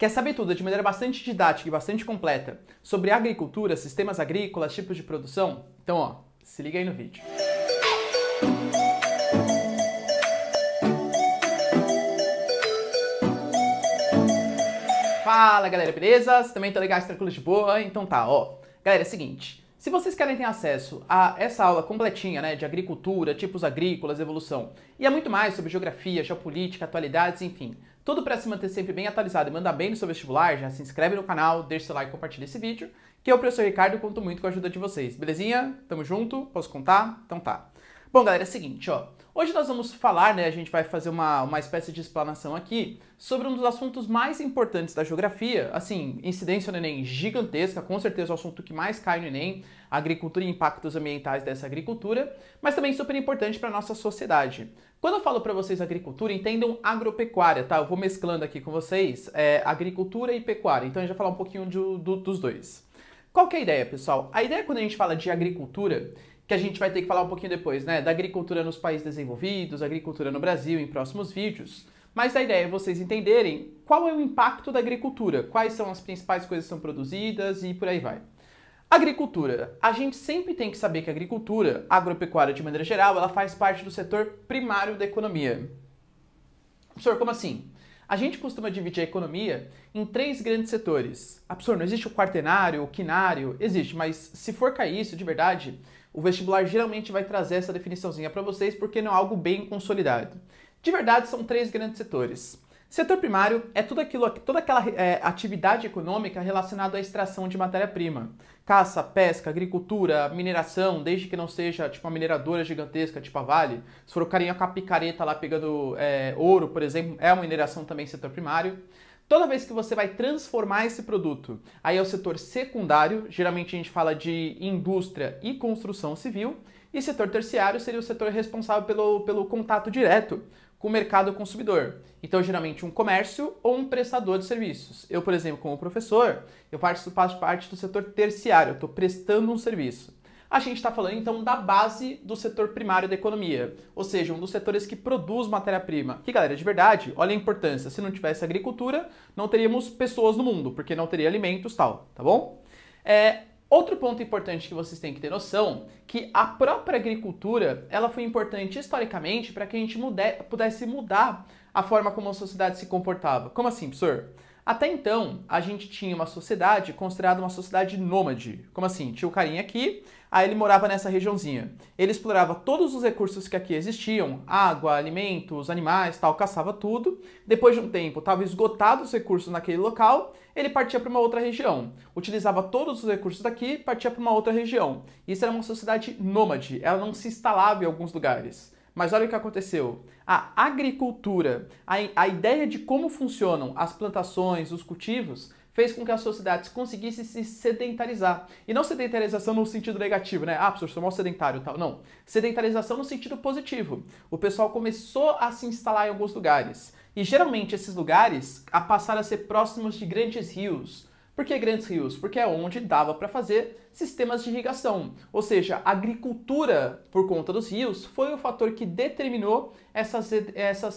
Quer saber tudo de maneira bastante didática e bastante completa sobre agricultura, sistemas agrícolas, tipos de produção? Então, ó, se liga aí no vídeo. Fala galera, beleza? Também também tá legal legais, tranquilo de boa? Então tá, ó. Galera, é o seguinte. Se vocês querem ter acesso a essa aula completinha, né, de agricultura, tipos agrícolas, evolução, e a é muito mais sobre geografia, geopolítica, atualidades, enfim, tudo para se manter sempre bem atualizado e mandar bem no seu vestibular, já se inscreve no canal, deixa seu like e compartilha esse vídeo, que eu, professor Ricardo, conto muito com a ajuda de vocês. Belezinha? Tamo junto? Posso contar? Então tá. Bom, galera, é o seguinte, ó. Hoje nós vamos falar, né, a gente vai fazer uma, uma espécie de explanação aqui sobre um dos assuntos mais importantes da geografia, assim, incidência no Enem gigantesca, com certeza o assunto que mais cai no Enem, agricultura e impactos ambientais dessa agricultura, mas também super importante para a nossa sociedade. Quando eu falo para vocês agricultura, entendam agropecuária, tá? Eu vou mesclando aqui com vocês é, agricultura e pecuária, então a gente vai falar um pouquinho do, dos dois. Qual que é a ideia, pessoal? A ideia quando a gente fala de agricultura que a gente vai ter que falar um pouquinho depois, né? Da agricultura nos países desenvolvidos, agricultura no Brasil em próximos vídeos. Mas a ideia é vocês entenderem qual é o impacto da agricultura, quais são as principais coisas que são produzidas e por aí vai. Agricultura. A gente sempre tem que saber que a agricultura, agropecuária de maneira geral, ela faz parte do setor primário da economia. Professor, como assim? A gente costuma dividir a economia em três grandes setores. Ah, professor, não existe o quartenário, o quinário? Existe, mas se for cair isso de verdade, o vestibular geralmente vai trazer essa definiçãozinha para vocês porque não é algo bem consolidado. De verdade, são três grandes setores. Setor primário é tudo aquilo, toda aquela é, atividade econômica relacionada à extração de matéria-prima. Caça, pesca, agricultura, mineração, desde que não seja tipo uma mineradora gigantesca, tipo a Vale. Se for o carinha com a picareta lá pegando é, ouro, por exemplo, é uma mineração também setor primário. Toda vez que você vai transformar esse produto, aí é o setor secundário, geralmente a gente fala de indústria e construção civil, e setor terciário seria o setor responsável pelo, pelo contato direto com o mercado consumidor. Então, geralmente, um comércio ou um prestador de serviços. Eu, por exemplo, como professor, eu faço parte do setor terciário, eu estou prestando um serviço. A gente está falando então da base do setor primário da economia, ou seja, um dos setores que produz matéria-prima. Que galera, de verdade, olha a importância. Se não tivesse agricultura, não teríamos pessoas no mundo, porque não teria alimentos tal, tá bom? É, Outro ponto importante que vocês têm que ter noção, que a própria agricultura, ela foi importante historicamente para que a gente mude, pudesse mudar a forma como a sociedade se comportava. Como assim, professor? Até então, a gente tinha uma sociedade considerada uma sociedade nômade. Como assim? Tinha o carinha aqui, Aí ele morava nessa regiãozinha. Ele explorava todos os recursos que aqui existiam, água, alimentos, animais, tal, caçava tudo. Depois de um tempo, estava esgotado os recursos naquele local, ele partia para uma outra região. Utilizava todos os recursos daqui, partia para uma outra região. Isso era uma sociedade nômade, ela não se instalava em alguns lugares. Mas olha o que aconteceu. A agricultura, a, a, ideia de como funcionam as plantações, os cultivos, fez com que as sociedades conseguissem se sedentarizar. E não sedentarização no sentido negativo, né? Ah, professor, sou mal sedentário tal. Não. Sedentarização no sentido positivo. O pessoal começou a se instalar em alguns lugares. E geralmente esses lugares a passaram a ser próximos de grandes rios. Por que grandes rios? Porque é onde dava para fazer sistemas de irrigação. Ou seja, a agricultura por conta dos rios foi o fator que determinou essa, essa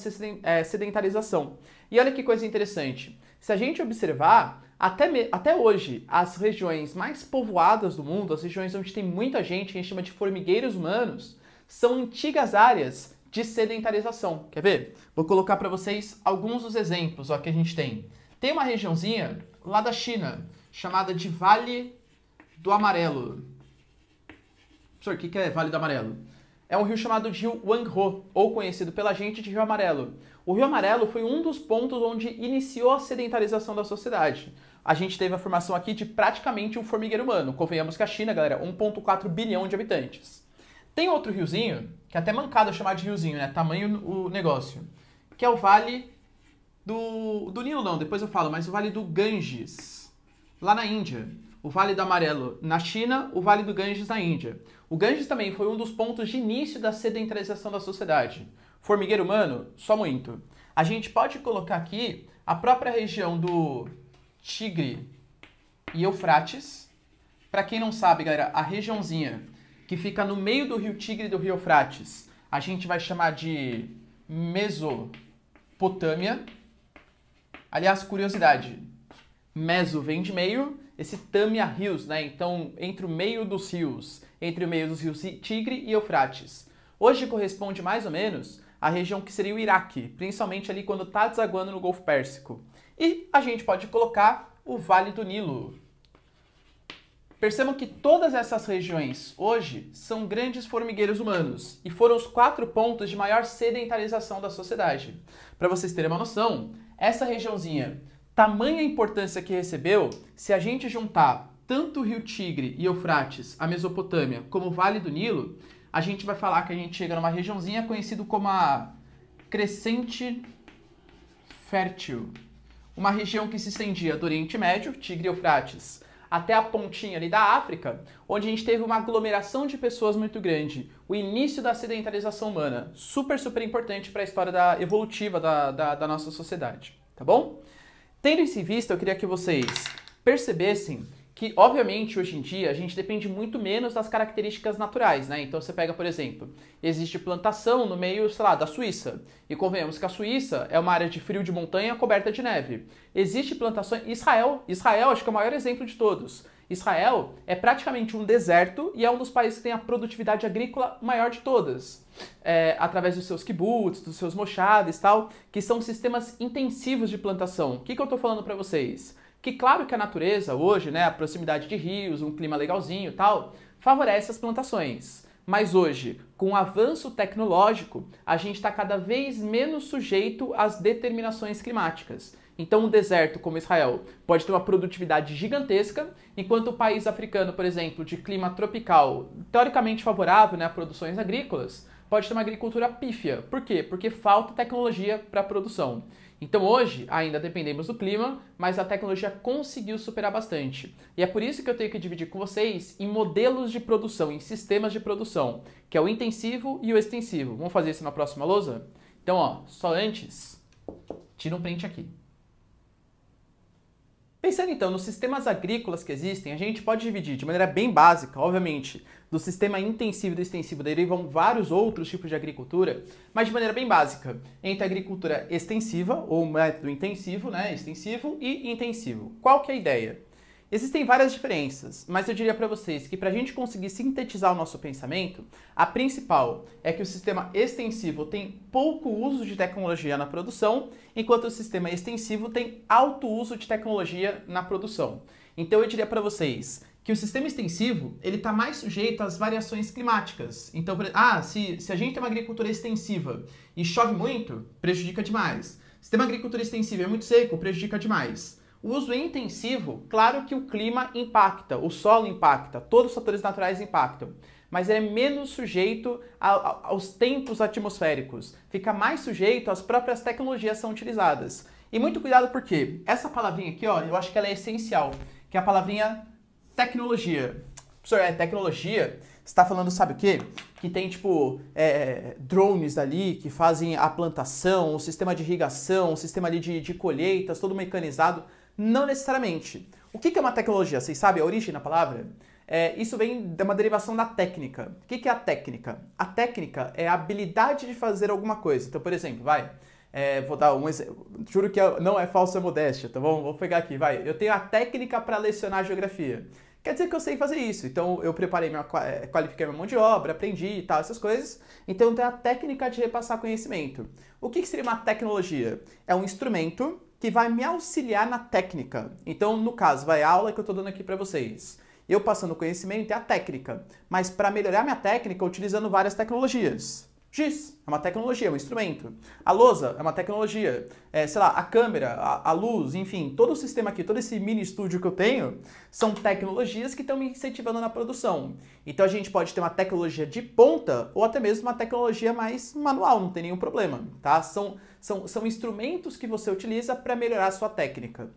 eh, sedentarização. E olha que coisa interessante. Se a gente observar, até, até hoje, as regiões mais povoadas do mundo, as regiões onde tem muita gente, que a gente chama de formigueiros humanos, são antigas áreas de sedentarização. Quer ver? Vou colocar para vocês alguns dos exemplos ó, que a gente tem. Tem uma regiãozinha lá da China, chamada de Vale do Amarelo. Professor, o que é Vale do Amarelo? É um rio chamado de Rio Wangho, ou conhecido pela gente de Rio Amarelo. O Rio Amarelo foi um dos pontos onde iniciou a sedentarização da sociedade a gente teve a formação aqui de praticamente um formigueiro humano. Convenhamos que a China, galera, 1,4 bilhão de habitantes. Tem outro riozinho, que é até mancado chamar de riozinho, né? Tamanho o negócio. Que é o Vale do. Do Nilo, não, depois eu falo, mas o Vale do Ganges, lá na Índia. O Vale do Amarelo na China, o Vale do Ganges na Índia. O Ganges também foi um dos pontos de início da sedentarização da sociedade. Formigueiro humano, só muito. A gente pode colocar aqui a própria região do Tigre e Eufrates. Para quem não sabe, galera, a regiãozinha que fica no meio do rio Tigre e do rio Eufrates, a gente vai chamar de Mesopotâmia. Aliás, curiosidade, meso vem de meio, esse Tâmia rios, né? Então, entre o meio dos rios, entre o meio dos rios Tigre e Eufrates. Hoje corresponde mais ou menos à região que seria o Iraque, principalmente ali quando está desaguando no Golfo Pérsico. E a gente pode colocar o Vale do Nilo. Percebam que todas essas regiões hoje são grandes formigueiros humanos e foram os quatro pontos de maior sedentarização da sociedade. Para vocês terem uma noção, essa regiãozinha, tamanha importância que recebeu, se a gente juntar tanto o Rio Tigre e Eufrates, a Mesopotâmia, como o Vale do Nilo, a gente vai falar que a gente chega numa regiãozinha conhecida como a Crescente Fértil uma região que se estendia do Oriente Médio, Tigre e Eufrates, até a pontinha ali da África, onde a gente teve uma aglomeração de pessoas muito grande, o início da sedentarização humana, super, super importante para a história da, evolutiva da, da, da nossa sociedade, tá bom? Tendo isso em vista, eu queria que vocês percebessem que obviamente hoje em dia a gente depende muito menos das características naturais, né? Então você pega, por exemplo, existe plantação no meio, sei lá, da Suíça. E convenhamos que a Suíça é uma área de frio de montanha coberta de neve. Existe plantação Israel, Israel acho que é o maior exemplo de todos. Israel é praticamente um deserto e é um dos países que tem a produtividade agrícola maior de todas, é, através dos seus kibbutz, dos seus mochadas e tal, que são sistemas intensivos de plantação. O que, que eu estou falando para vocês? Que claro que a natureza hoje, né, a proximidade de rios, um clima legalzinho e tal, favorece as plantações. Mas hoje, com o avanço tecnológico, a gente está cada vez menos sujeito às determinações climáticas. Então, um deserto como Israel pode ter uma produtividade gigantesca, enquanto o país africano, por exemplo, de clima tropical, teoricamente favorável né, a produções agrícolas, pode ter uma agricultura pífia. Por quê? Porque falta tecnologia para a produção. Então hoje ainda dependemos do clima, mas a tecnologia conseguiu superar bastante. E é por isso que eu tenho que dividir com vocês em modelos de produção, em sistemas de produção, que é o intensivo e o extensivo. Vamos fazer isso na próxima lousa? Então, ó, só antes, tira um print aqui. Pensando então nos sistemas agrícolas que existem, a gente pode dividir de maneira bem básica, obviamente, do sistema intensivo e do extensivo derivam vários outros tipos de agricultura, mas de maneira bem básica, entre agricultura extensiva, ou método intensivo, né, extensivo e intensivo. Qual que é a ideia? Existem várias diferenças, mas eu diria para vocês que para a gente conseguir sintetizar o nosso pensamento, a principal é que o sistema extensivo tem pouco uso de tecnologia na produção, enquanto o sistema extensivo tem alto uso de tecnologia na produção. Então eu diria para vocês que o sistema extensivo ele está mais sujeito às variações climáticas. Então, por, ah, se, se a gente tem uma agricultura extensiva e chove muito, prejudica demais. Se tem uma agricultura extensiva e é muito seco, prejudica demais. O uso intensivo, claro que o clima impacta, o solo impacta, todos os fatores naturais impactam, mas ele é menos sujeito a, a, aos tempos atmosféricos, fica mais sujeito às próprias tecnologias que são utilizadas. E muito cuidado porque essa palavrinha aqui, ó, eu acho que ela é essencial, que é a palavrinha tecnologia. Professor, é tecnologia? Você tá falando, sabe o quê? Que tem, tipo, é, drones ali que fazem a plantação, o sistema de irrigação, o sistema ali de, de colheitas, todo mecanizado. Não necessariamente. O que, que é uma tecnologia? Vocês sabem a origem da palavra? É, isso vem de uma derivação da técnica. O que, que é a técnica? A técnica é a habilidade de fazer alguma coisa. Então, por exemplo, vai, é, vou dar um exemplo. Juro que é, não é falsa modéstia, tá bom? Vou pegar aqui, vai. Eu tenho a técnica para lecionar geografia quer dizer que eu sei fazer isso. Então eu preparei minha eh, qualifiquei minha mão de obra, aprendi e tal, essas coisas. Então tem a técnica de repassar conhecimento. O que, que seria uma tecnologia? É um instrumento que vai me auxiliar na técnica. Então, no caso, vai a aula que eu estou dando aqui para vocês. Eu passando conhecimento é a técnica, mas para melhorar minha técnica, utilizando várias tecnologias. Giz é uma tecnologia, é um instrumento. A lousa é uma tecnologia. É, sei lá, a câmera, a, a, luz, enfim, todo o sistema aqui, todo esse mini estúdio que eu tenho, são tecnologias que estão me incentivando na produção. Então a gente pode ter uma tecnologia de ponta ou até mesmo uma tecnologia mais manual, não tem nenhum problema, tá? São, são, são instrumentos que você utiliza para melhorar a sua técnica.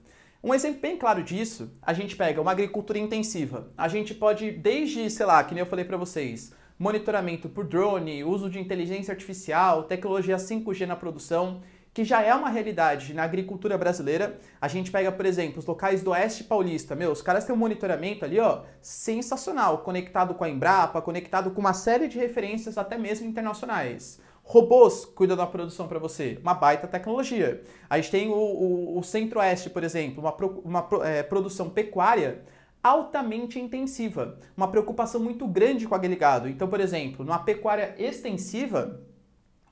Um exemplo bem claro disso, a gente pega uma agricultura intensiva. A gente pode, desde, sei lá, que nem eu falei para vocês, monitoramento por drone, uso de inteligência artificial, tecnologia 5G na produção, que já é uma realidade na agricultura brasileira. A gente pega, por exemplo, os locais do Oeste Paulista. Meu, os caras têm um monitoramento ali, ó, sensacional, conectado com a Embrapa, conectado com uma série de referências até mesmo internacionais robôs cuidam da produção para você, uma baita tecnologia. A gente tem o, o, o Centro-Oeste, por exemplo, uma, pro, uma é, produção pecuária altamente intensiva, uma preocupação muito grande com aquele gado. Então, por exemplo, numa pecuária extensiva,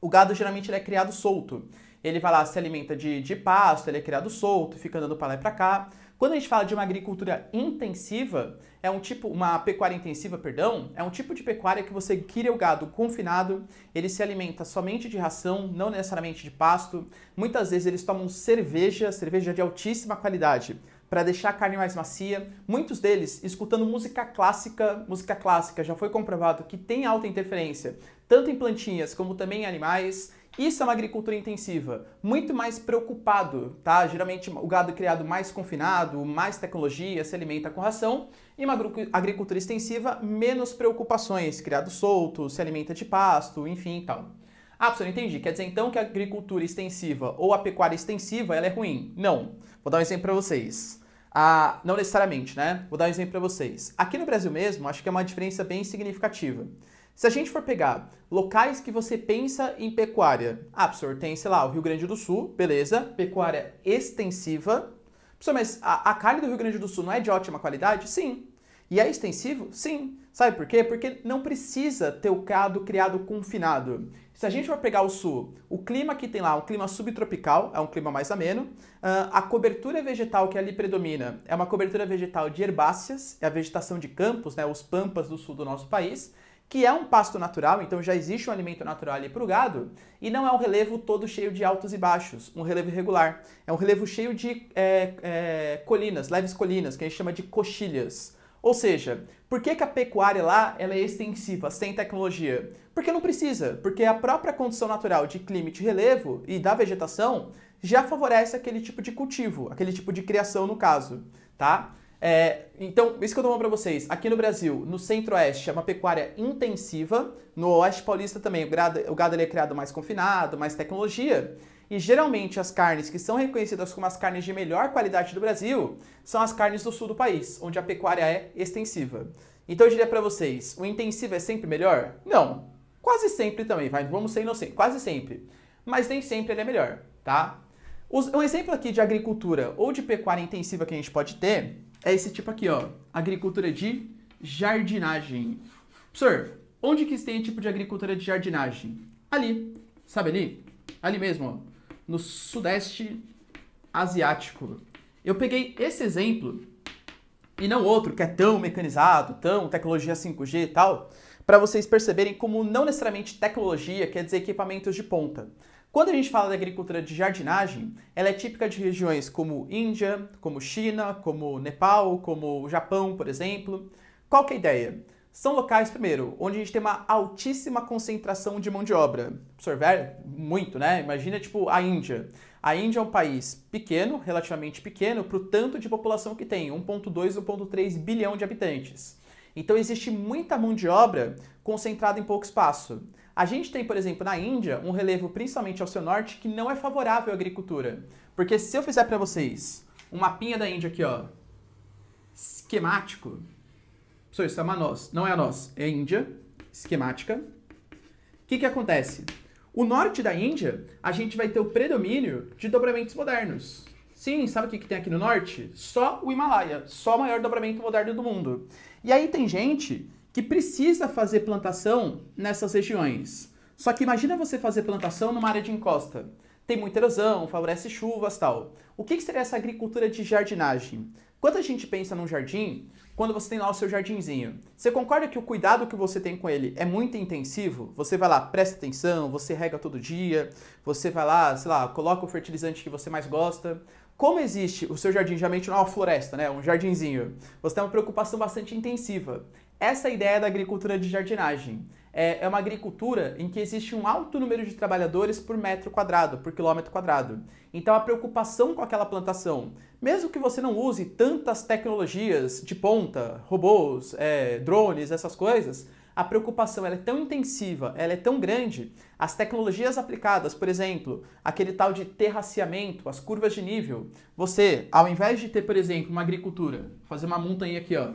o gado geralmente é criado solto. Ele vai lá, se alimenta de, de pasto, ele é criado solto, fica andando para lá e para cá. Quando a gente fala de uma agricultura intensiva, é um tipo, uma pecuária intensiva, perdão, é um tipo de pecuária que você cria o gado confinado, ele se alimenta somente de ração, não necessariamente de pasto. Muitas vezes eles tomam cerveja, cerveja de altíssima qualidade, para deixar a carne mais macia. Muitos deles escutando música clássica, música clássica já foi comprovado que tem alta interferência, tanto em plantinhas como também em animais. Isso é uma agricultura intensiva, muito mais preocupado, tá? Geralmente o gado é criado mais confinado, mais tecnologia, se alimenta com ração, e uma agricultura extensiva, menos preocupações, criado solto, se alimenta de pasto, enfim e tal. Ah, professor, entendi. Quer dizer então que a agricultura extensiva ou a pecuária extensiva ela é ruim? Não. Vou dar um exemplo para vocês. Ah, não necessariamente, né? Vou dar um exemplo para vocês. Aqui no Brasil mesmo, acho que é uma diferença bem significativa. Se a gente for pegar locais que você pensa em pecuária, ah, professor, tem, sei lá, o Rio Grande do Sul, beleza, pecuária extensiva. Professor, mas a, a carne do Rio Grande do Sul não é de ótima qualidade? Sim. E é extensivo? Sim. Sabe por quê? Porque não precisa ter o gado criado confinado. Se a gente for pegar o sul, o clima que tem lá, o clima subtropical, é um clima mais ameno. Ah, a cobertura vegetal que ali predomina é uma cobertura vegetal de herbáceas, é a vegetação de campos, né, os pampas do sul do nosso país, que é um pasto natural, então já existe um alimento natural ali para o gado, e não é um relevo todo cheio de altos e baixos, um relevo irregular. É um relevo cheio de é, é, colinas, leves colinas, que a gente chama de coxilhas. Ou seja, por que, que a pecuária lá ela é extensiva, sem tecnologia? Porque não precisa, porque a própria condição natural de clima e de relevo e da vegetação já favorece aquele tipo de cultivo, aquele tipo de criação no caso, tá? É, então, isso que eu tô falando para vocês. Aqui no Brasil, no centro-oeste, é uma pecuária intensiva. No oeste paulista também, o gado, o gado é criado mais confinado, mais tecnologia. E geralmente as carnes que são reconhecidas como as carnes de melhor qualidade do Brasil são as carnes do sul do país, onde a pecuária é extensiva. Então eu diria para vocês, o intensivo é sempre melhor? Não. Quase sempre também, vai, vamos ser inocentes, quase sempre. Mas nem sempre ele é melhor, tá? Um exemplo aqui de agricultura ou de pecuária intensiva que a gente pode ter é esse tipo aqui, ó. Agricultura de jardinagem. Professor, onde que tem tipo de agricultura de jardinagem? Ali, sabe ali? Ali mesmo, ó no Sudeste Asiático. Eu peguei esse exemplo e não outro que é tão mecanizado, tão tecnologia 5G e tal, para vocês perceberem como não necessariamente tecnologia quer dizer equipamentos de ponta. Quando a gente fala da agricultura de jardinagem, ela é típica de regiões como Índia, como China, como Nepal, como Japão, por exemplo. Qual que é a ideia? são locais, primeiro, onde a gente tem uma altíssima concentração de mão de obra. Absorver é, muito, né? Imagina, tipo, a Índia. A Índia é um país pequeno, relativamente pequeno, para o tanto de população que tem, 1,2, 1,3 bilhão de habitantes. Então existe muita mão de obra concentrada em pouco espaço. A gente tem, por exemplo, na Índia, um relevo principalmente ao seu norte que não é favorável à agricultura. Porque se eu fizer para vocês um mapinha da Índia aqui, ó, esquemático, Professor, isso é uma nós. Não é a nós, é a Índia, esquemática. O que, que acontece? O norte da Índia, a gente vai ter o predomínio de dobramentos modernos. Sim, sabe o que, que tem aqui no norte? Só o Himalaia, só o maior dobramento moderno do mundo. E aí tem gente que precisa fazer plantação nessas regiões. Só que imagina você fazer plantação numa área de encosta. Tem muita erosão, favorece chuvas tal. O que, que seria essa agricultura de jardinagem? Quando a gente pensa num jardim, quando você tem lá o seu jardinzinho. Você concorda que o cuidado que você tem com ele é muito intensivo? Você vai lá, presta atenção, você rega todo dia, você vai lá, sei lá, coloca o fertilizante que você mais gosta. Como existe o seu jardim, geralmente não é uma floresta, né? Um jardinzinho. Você tem uma preocupação bastante intensiva. Essa é a ideia da agricultura de jardinagem. É, é uma agricultura em que existe um alto número de trabalhadores por metro quadrado, por quilômetro quadrado. Então a preocupação com aquela plantação, mesmo que você não use tantas tecnologias de ponta, robôs, é, drones, essas coisas, a preocupação é tão intensiva, ela é tão grande, as tecnologias aplicadas, por exemplo, aquele tal de terraceamento, as curvas de nível, você, ao invés de ter, por exemplo, uma agricultura, fazer uma montanha aqui, ó,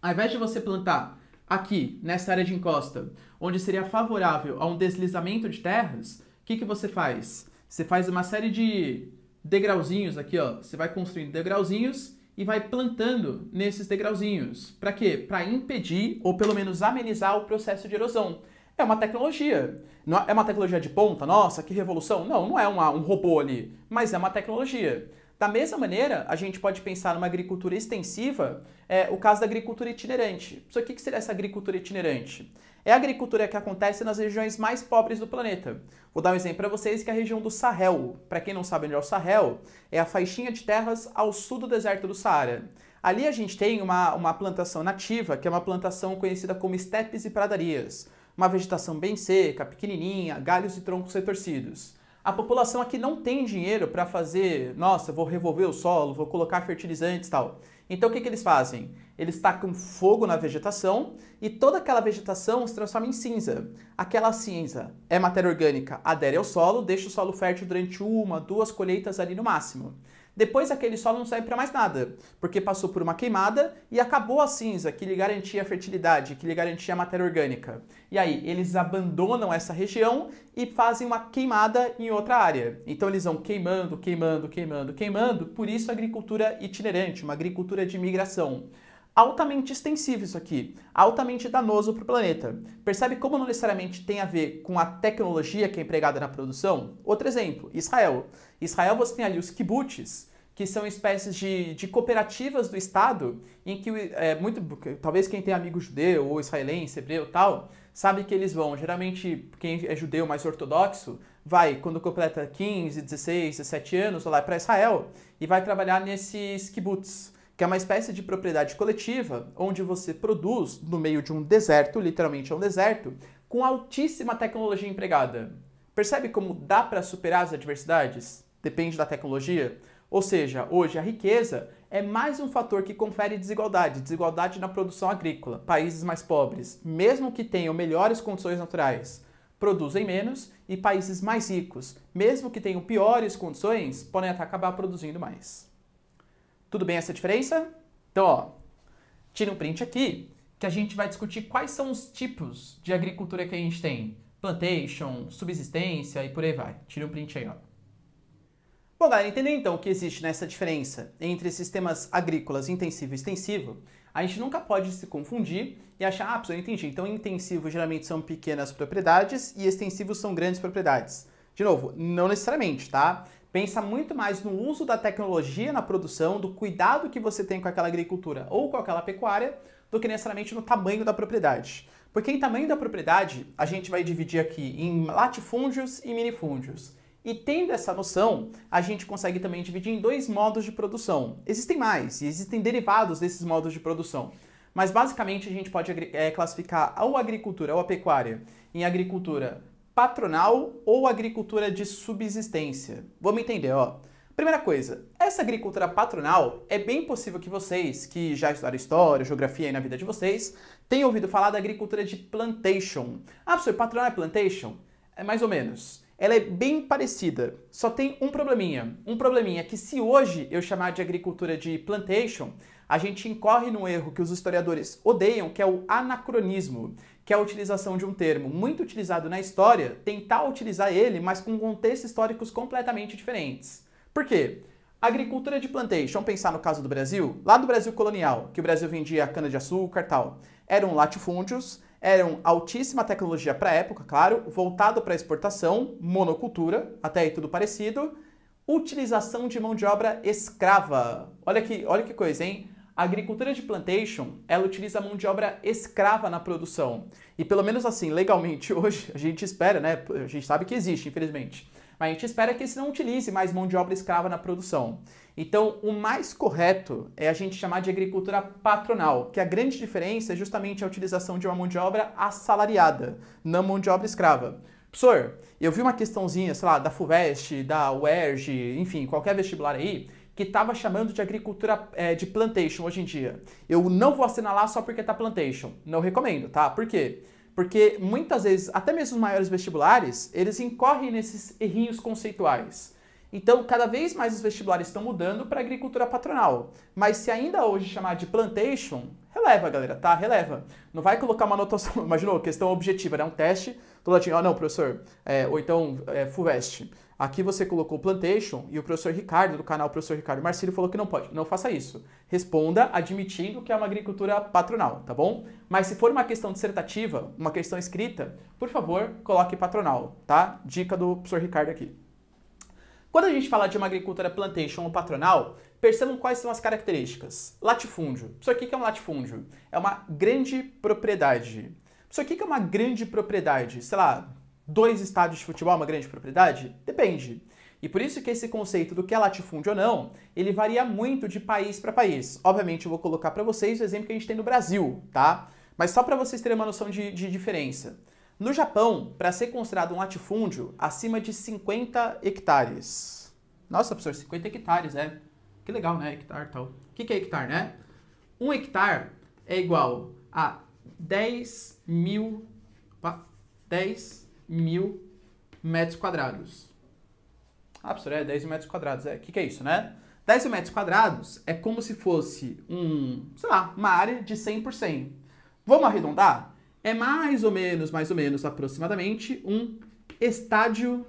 ao invés de você plantar aqui, nessa área de encosta, onde seria favorável a um deslizamento de terras, o que, que você faz? Você faz uma série de degrauzinhos aqui, ó. Você vai construindo degrauzinhos e vai plantando nesses degrauzinhos. Para quê? Para impedir ou pelo menos amenizar o processo de erosão. É uma tecnologia. É, é uma tecnologia de ponta, nossa, que revolução. Não, não é uma, um robô ali, mas é uma tecnologia. Da mesma maneira, a gente pode pensar numa agricultura extensiva, é, o caso da agricultura itinerante. que o que seria essa agricultura itinerante? É a agricultura que acontece nas regiões mais pobres do planeta. Vou dar um exemplo para vocês que é a região do Sahel. Para quem não sabe onde é o Sahel, é a faixinha de terras ao sul do deserto do Saara. Ali a gente tem uma, uma plantação nativa, que é uma plantação conhecida como estepes e pradarias. Uma vegetação bem seca, pequenininha, galhos e troncos retorcidos. A população aqui não tem dinheiro para fazer, nossa, vou revolver o solo, vou colocar fertilizantes e tal. Então o que, que eles fazem? Eles tacam fogo na vegetação e toda aquela vegetação se transforma em cinza. Aquela cinza é matéria orgânica, adere ao solo, deixa o solo fértil durante uma, duas colheitas ali no máximo. Depois aquele solo não serve para mais nada, porque passou por uma queimada e acabou a cinza que lhe garantia a fertilidade, que lhe garantia a matéria orgânica. E aí eles abandonam essa região e fazem uma queimada em outra área. Então eles vão queimando, queimando, queimando, queimando. Por isso a agricultura itinerante, uma agricultura de migração altamente extensivo isso aqui, altamente danoso para o planeta. Percebe como não necessariamente tem a ver com a tecnologia que é empregada na produção? Outro exemplo, Israel. Israel você tem ali os kibbutz, que são espécies de, de cooperativas do Estado, em que é, muito, talvez quem tem amigo judeu ou israelense, hebreu tal, sabe que eles vão, geralmente quem é judeu mais ortodoxo, vai, quando completa 15, 16, 17 anos, lá para Israel e vai trabalhar nesses kibbutz que é uma espécie de propriedade coletiva onde você produz no meio de um deserto, literalmente é um deserto, com altíssima tecnologia empregada. Percebe como dá para superar as adversidades? Depende da tecnologia. Ou seja, hoje a riqueza é mais um fator que confere desigualdade, desigualdade na produção agrícola. Países mais pobres, mesmo que tenham melhores condições naturais, produzem menos e países mais ricos, mesmo que tenham piores condições, podem até acabar produzindo mais. Tudo bem essa diferença? Então, ó, tira um print aqui que a gente vai discutir quais são os tipos de agricultura que a gente tem. Plantation, subsistência e por aí vai. Tira um print aí, ó. Bom, galera, entendeu então o que existe nessa diferença entre sistemas agrícolas intensivo e extensivo? A gente nunca pode se confundir e achar, ah, pessoal, eu entendi. Então, intensivo geralmente são pequenas propriedades e extensivos são grandes propriedades. De novo, não necessariamente, tá? pensa muito mais no uso da tecnologia na produção, do cuidado que você tem com aquela agricultura ou com aquela pecuária, do que necessariamente no tamanho da propriedade. Porque em tamanho da propriedade, a gente vai dividir aqui em latifúndios e minifúndios. E tendo essa noção, a gente consegue também dividir em dois modos de produção. Existem mais, e existem derivados desses modos de produção. Mas basicamente a gente pode é, classificar ou a agricultura ou a pecuária em agricultura patronal ou agricultura de subsistência. Vamos entender, ó. Primeira coisa, essa agricultura patronal é bem possível que vocês, que já estudaram história, geografia aí na vida de vocês, tenham ouvido falar da agricultura de plantation. Ah, professor, patronal é plantation? É mais ou menos. Ela é bem parecida, só tem um probleminha. Um probleminha que se hoje eu chamar de agricultura de plantation, a gente incorre num erro que os historiadores odeiam, que é o anacronismo que é a utilização de um termo muito utilizado na história, tentar utilizar ele, mas com contextos históricos completamente diferentes. Por quê? Agricultura de plantation, pensar no caso do Brasil, lá do Brasil colonial, que o Brasil vendia cana-de-açúcar tal, eram latifúndios, eram altíssima tecnologia para a época, claro, voltado para exportação, monocultura, até aí tudo parecido, utilização de mão de obra escrava. Olha que, olha que coisa, hein? A agricultura de plantation, ela utiliza mão de obra escrava na produção. E pelo menos assim, legalmente hoje, a gente espera, né? A gente sabe que existe, infelizmente. Mas a gente espera que se não utilize mais mão de obra escrava na produção. Então, o mais correto é a gente chamar de agricultura patronal, que a grande diferença é justamente a utilização de uma mão de obra assalariada, não mão de obra escrava. Professor, eu vi uma questãozinha, sei lá, da FUVEST, da UERJ, enfim, qualquer vestibular aí, que estava chamando de agricultura é, de plantation hoje em dia. Eu não vou assinalar só porque tá plantation. Não recomendo, tá? Por quê? Porque muitas vezes, até mesmo os maiores vestibulares, eles incorrem nesses errinhos conceituais. Então, cada vez mais os vestibulares estão mudando para agricultura patronal. Mas se ainda hoje chamar de plantation, releva, galera, tá? Releva. Não vai colocar uma anotação, imaginou, questão objetiva, né? Um teste, todo latim, ó, oh, ah, não, professor, é, ou então é, FUVEST. Aqui você colocou plantation e o professor Ricardo, do canal Professor Ricardo Marcílio, falou que não pode. Não faça isso. Responda admitindo que é uma agricultura patronal, tá bom? Mas se for uma questão dissertativa, uma questão escrita, por favor, coloque patronal, tá? Dica do professor Ricardo aqui. Quando a gente fala de uma agricultura plantation ou patronal, Percebam quais são as características. Latifúndio. Isso aqui que é um latifúndio? É uma grande propriedade. Isso aqui que é uma grande propriedade? Sei lá, dois estádios de futebol é uma grande propriedade? Depende. E por isso que esse conceito do que é latifúndio ou não, ele varia muito de país para país. Obviamente eu vou colocar para vocês o exemplo que a gente tem no Brasil, tá? Mas só para vocês terem uma noção de, de diferença. No Japão, para ser considerado um latifúndio, acima de 50 hectares. Nossa, professor, 50 hectares, é que legal, né? Hectar tal. O que, que é hectar, né? Um hectare é igual a 10 mil, opa, 10 mil metros quadrados. Ah, professor, é 10 mil metros quadrados. É. O é, que, que é isso, né? 10 mil metros quadrados é como se fosse um, sei lá, uma área de 100 por 100. Vamos arredondar? É mais ou menos, mais ou menos, aproximadamente um estádio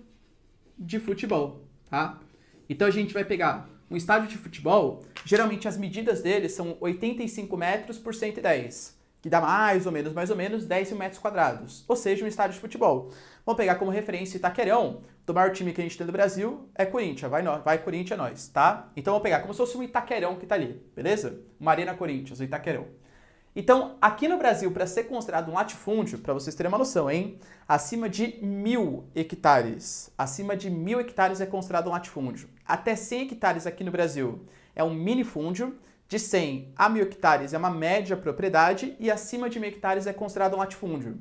de futebol, tá? Então a gente vai pegar um estádio de futebol, geralmente as medidas dele são 85 metros por 110, que dá mais ou menos, mais ou menos 10 mil metros quadrados, ou seja, um estádio de futebol. Vamos pegar como referência Itaquerão, do maior time que a gente tem do Brasil, é Corinthians, vai, no, vai Corinthians é nós, tá? Então vamos pegar como se fosse um Itaquerão que tá ali, beleza? Uma Arena Corinthians, o Itaquerão. Então, aqui no Brasil, para ser considerado um latifúndio, para vocês terem uma noção, hein? Acima de mil hectares. Acima de mil hectares é considerado um latifúndio. Até 100 hectares aqui no Brasil é um minifúndio. De 100 a mil hectares é uma média propriedade e acima de mil hectares é considerado um latifúndio.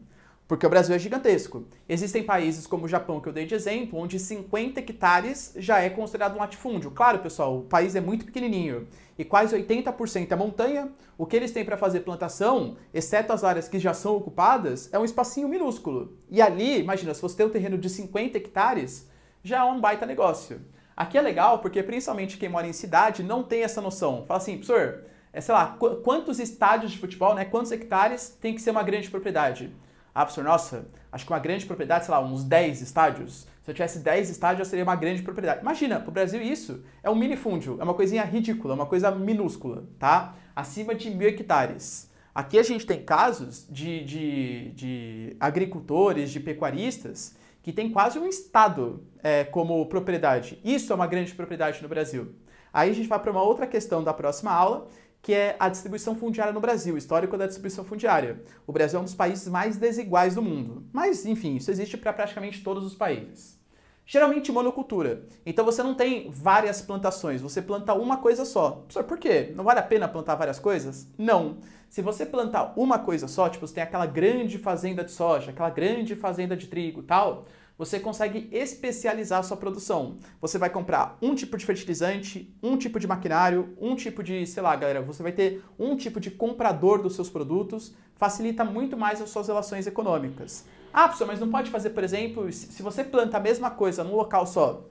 Porque o Brasil é gigantesco. Existem países como o Japão, que eu dei de exemplo, onde 50 hectares já é considerado um latifúndio. Claro, pessoal, o país é muito pequenininho e quase 80% é montanha. O que eles têm para fazer plantação, exceto as áreas que já são ocupadas, é um espacinho minúsculo. E ali, imagina, se você tem um terreno de 50 hectares, já é um baita negócio. Aqui é legal porque principalmente quem mora em cidade não tem essa noção. Fala assim, professor, é, sei lá, qu quantos estádios de futebol, né, quantos hectares tem que ser uma grande propriedade? Ah, professor, nossa, acho que uma grande propriedade, sei lá, uns 10 estádios. Se eu tivesse 10 estádios, eu seria uma grande propriedade. Imagina, pro Brasil isso é um minifúndio, é uma coisinha ridícula, uma coisa minúscula, tá? Acima de mil hectares. Aqui a gente tem casos de, de, de agricultores, de pecuaristas, que tem quase um estado é, como propriedade. Isso é uma grande propriedade no Brasil. Aí a gente vai para uma outra questão da próxima aula, que é a distribuição fundiária no Brasil, histórico da distribuição fundiária. O Brasil é um dos países mais desiguais do mundo. Mas, enfim, isso existe para praticamente todos os países. Geralmente monocultura. Então você não tem várias plantações, você planta uma coisa só. Professor, por quê? Não vale a pena plantar várias coisas? Não. Se você plantar uma coisa só, tipo, você tem aquela grande fazenda de soja, aquela grande fazenda de trigo tal, você consegue especializar sua produção. Você vai comprar um tipo de fertilizante, um tipo de maquinário, um tipo de, sei lá, galera, você vai ter um tipo de comprador dos seus produtos, facilita muito mais as suas relações econômicas. Ah, pessoal, mas não pode fazer, por exemplo, se você planta a mesma coisa num local só,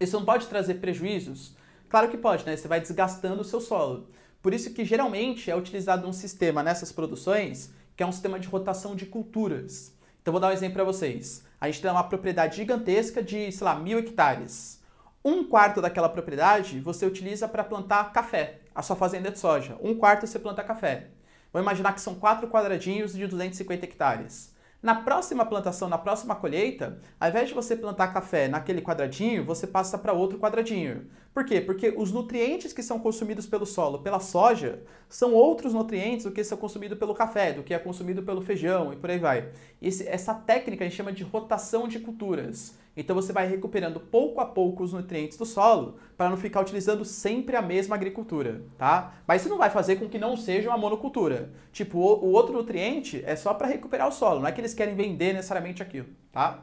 isso não pode trazer prejuízos? Claro que pode, né? Você vai desgastando o seu solo. Por isso que geralmente é utilizado um sistema nessas produções que é um sistema de rotação de culturas. Então vou dar um exemplo para vocês. A gente tem uma propriedade gigantesca de, sei lá, mil hectares. Um quarto daquela propriedade você utiliza para plantar café. A sua fazenda é de soja. Um quarto você planta café. Vamos imaginar que são quatro quadradinhos de 250 hectares. Na próxima plantação, na próxima colheita, ao invés de você plantar café naquele quadradinho, você passa para outro quadradinho. Por quê? Porque os nutrientes que são consumidos pelo solo, pela soja, são outros nutrientes do que são consumidos pelo café, do que é consumido pelo feijão e por aí vai. Esse, essa técnica a gente chama de rotação de culturas. Então você vai recuperando pouco a pouco os nutrientes do solo para não ficar utilizando sempre a mesma agricultura, tá? Mas isso não vai fazer com que não seja uma monocultura. Tipo, o, o outro nutriente é só para recuperar o solo, não é que eles querem vender necessariamente aquilo, tá?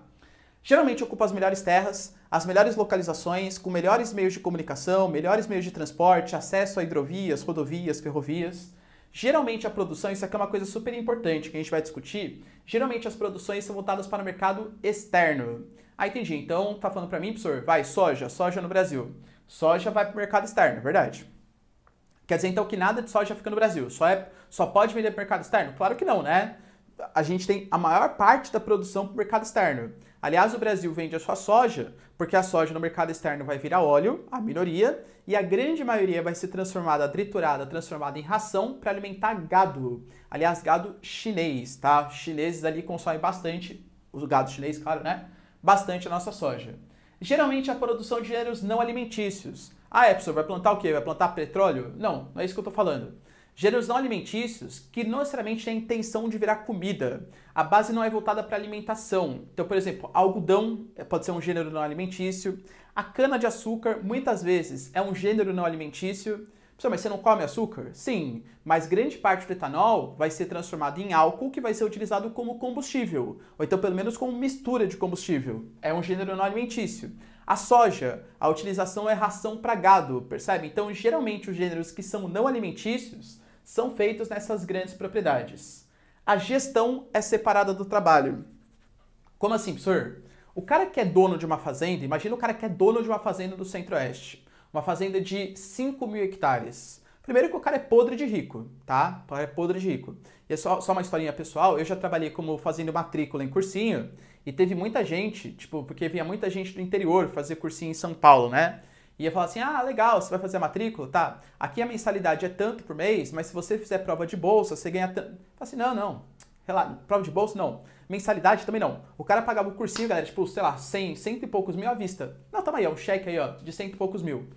Geralmente ocupa as melhores terras, as melhores localizações, com melhores meios de comunicação, melhores meios de transporte, acesso a hidrovias, rodovias, ferrovias. Geralmente a produção, isso aqui é uma coisa super importante que a gente vai discutir, geralmente as produções são voltadas para o mercado externo. Ah, entendi. Então tá falando para mim, professor, vai, soja, soja no Brasil. Soja vai para o mercado externo, é verdade. Quer dizer então que nada de soja fica no Brasil, só, é, só pode vender para o mercado externo? Claro que não, né? a gente tem a maior parte da produção para o mercado externo. Aliás, o Brasil vende a sua soja, porque a soja no mercado externo vai virar óleo, a minoria, e a grande maioria vai ser transformada, triturada, transformada em ração para alimentar gado. Aliás, gado chinês, tá? Os chineses ali consomem bastante, os gados chinês, claro, né? Bastante a nossa soja. Geralmente a produção de gêneros não alimentícios. Ah, Epson vai plantar o quê? Vai plantar petróleo? Não, não é isso que eu estou falando. Gêneros não alimentícios que não necessariamente têm a intenção de virar comida. A base não é voltada para alimentação. Então, por exemplo, algodão pode ser um gênero não alimentício. A cana-de-açúcar, muitas vezes, é um gênero não alimentício. Pessoal, mas você não come açúcar? Sim, mas grande parte do etanol vai ser transformado em álcool que vai ser utilizado como combustível, ou então pelo menos como mistura de combustível. É um gênero não alimentício. A soja, a utilização é ração para gado, percebe? Então, geralmente, os gêneros que são não alimentícios são feitos nessas grandes propriedades. A gestão é separada do trabalho. Como assim, professor? O cara que é dono de uma fazenda, imagina o cara que é dono de uma fazenda do Centro-Oeste, uma fazenda de 5 mil hectares. Primeiro que o cara é podre de rico, tá? O cara é podre de rico. E é só, só uma historinha pessoal, eu já trabalhei como fazendo matrícula em cursinho, e teve muita gente, tipo, porque vinha muita gente do interior fazer cursinho em São Paulo, né? ia falar assim: ah, legal, você vai fazer a matrícula, tá? Aqui a mensalidade é tanto por mês, mas se você fizer prova de bolsa, você ganha tanto. Fala assim: não, não. Relato, prova de bolsa, não. Mensalidade também não. O cara pagava o cursinho, galera, tipo, sei lá, 100, cento e poucos mil à vista. Não, toma aí, é um cheque aí, ó, de cento e poucos mil.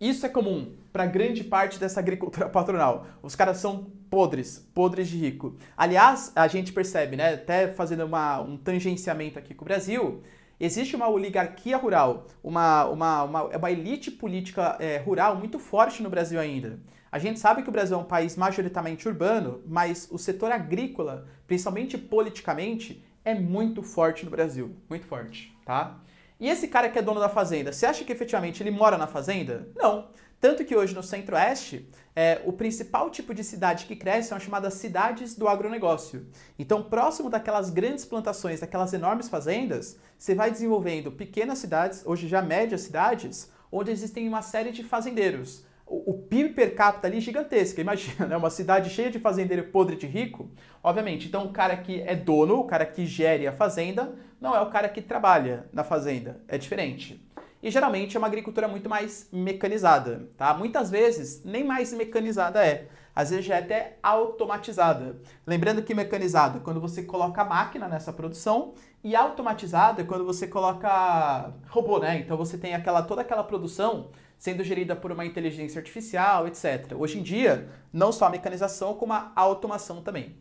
Isso é comum para grande parte dessa agricultura patronal. Os caras são podres, podres de rico. Aliás, a gente percebe, né, até fazendo uma, um tangenciamento aqui com o Brasil, Existe uma oligarquia rural, uma, uma, uma, uma elite política é, rural muito forte no Brasil ainda. A gente sabe que o Brasil é um país majoritariamente urbano, mas o setor agrícola, principalmente politicamente, é muito forte no Brasil. Muito forte, tá? E esse cara que é dono da fazenda, você acha que efetivamente ele mora na fazenda? Não. Tanto que hoje no Centro-Oeste, é, o principal tipo de cidade que cresce são as chamadas cidades do agronegócio. Então, próximo daquelas grandes plantações, daquelas enormes fazendas, você vai desenvolvendo pequenas cidades, hoje já médias cidades, onde existem uma série de fazendeiros. O, o PIB per capita ali é gigantesco, imagina, né? uma cidade cheia de fazendeiro podre de rico. Obviamente, então o cara que é dono, o cara que gere a fazenda, não é o cara que trabalha na fazenda, é diferente e geralmente é uma agricultura muito mais mecanizada, tá? Muitas vezes nem mais mecanizada é, às vezes já é até automatizada. Lembrando que mecanizado é quando você coloca a máquina nessa produção e automatizado é quando você coloca robô, né? Então você tem aquela toda aquela produção sendo gerida por uma inteligência artificial, etc. Hoje em dia, não só a mecanização, como a automação também.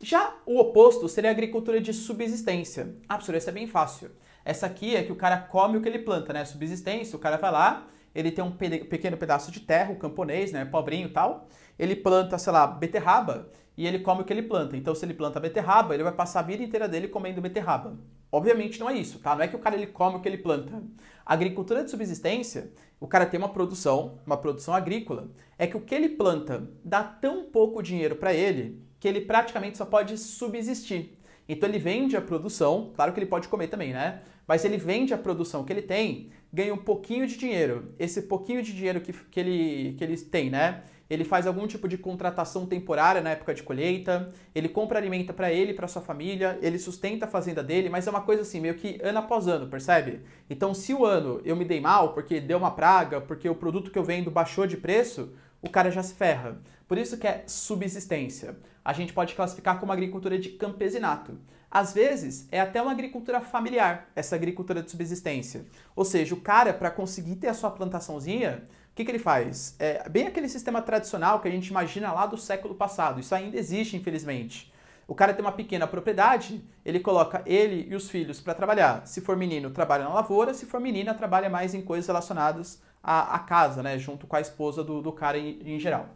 Já o oposto seria a agricultura de subsistência. Ah, professor, isso é bem fácil. Essa aqui é que o cara come o que ele planta, né? Subsistência, o cara vai lá, ele tem um pequeno pedaço de terra, o camponês, né? Pobrinho e tal. Ele planta, sei lá, beterraba e ele come o que ele planta. Então, se ele planta beterraba, ele vai passar a vida inteira dele comendo beterraba. Obviamente não é isso, tá? Não é que o cara ele come o que ele planta. A agricultura de subsistência, o cara tem uma produção, uma produção agrícola, é que o que ele planta dá tão pouco dinheiro para ele que ele praticamente só pode subsistir. Então ele vende a produção, claro que ele pode comer também, né? Mas ele vende a produção que ele tem, ganha um pouquinho de dinheiro. Esse pouquinho de dinheiro que, que, ele, que ele tem, né? Ele faz algum tipo de contratação temporária na época de colheita, ele compra alimento para ele, para sua família, ele sustenta a fazenda dele, mas é uma coisa assim, meio que ano após ano, percebe? Então, se o ano eu me dei mal porque deu uma praga, porque o produto que eu vendo baixou de preço, o cara já se ferra. Por isso que é subsistência. A gente pode classificar como agricultura de campesinato. Às vezes, é até uma agricultura familiar, essa agricultura de subsistência. Ou seja, o cara, para conseguir ter a sua plantaçãozinha, o que, que, ele faz? É bem aquele sistema tradicional que a gente imagina lá do século passado. Isso ainda existe, infelizmente. O cara tem uma pequena propriedade, ele coloca ele e os filhos para trabalhar. Se for menino, trabalha na lavoura, se for menina, trabalha mais em coisas relacionadas a, a casa, né, junto com a esposa do, do cara em, em geral.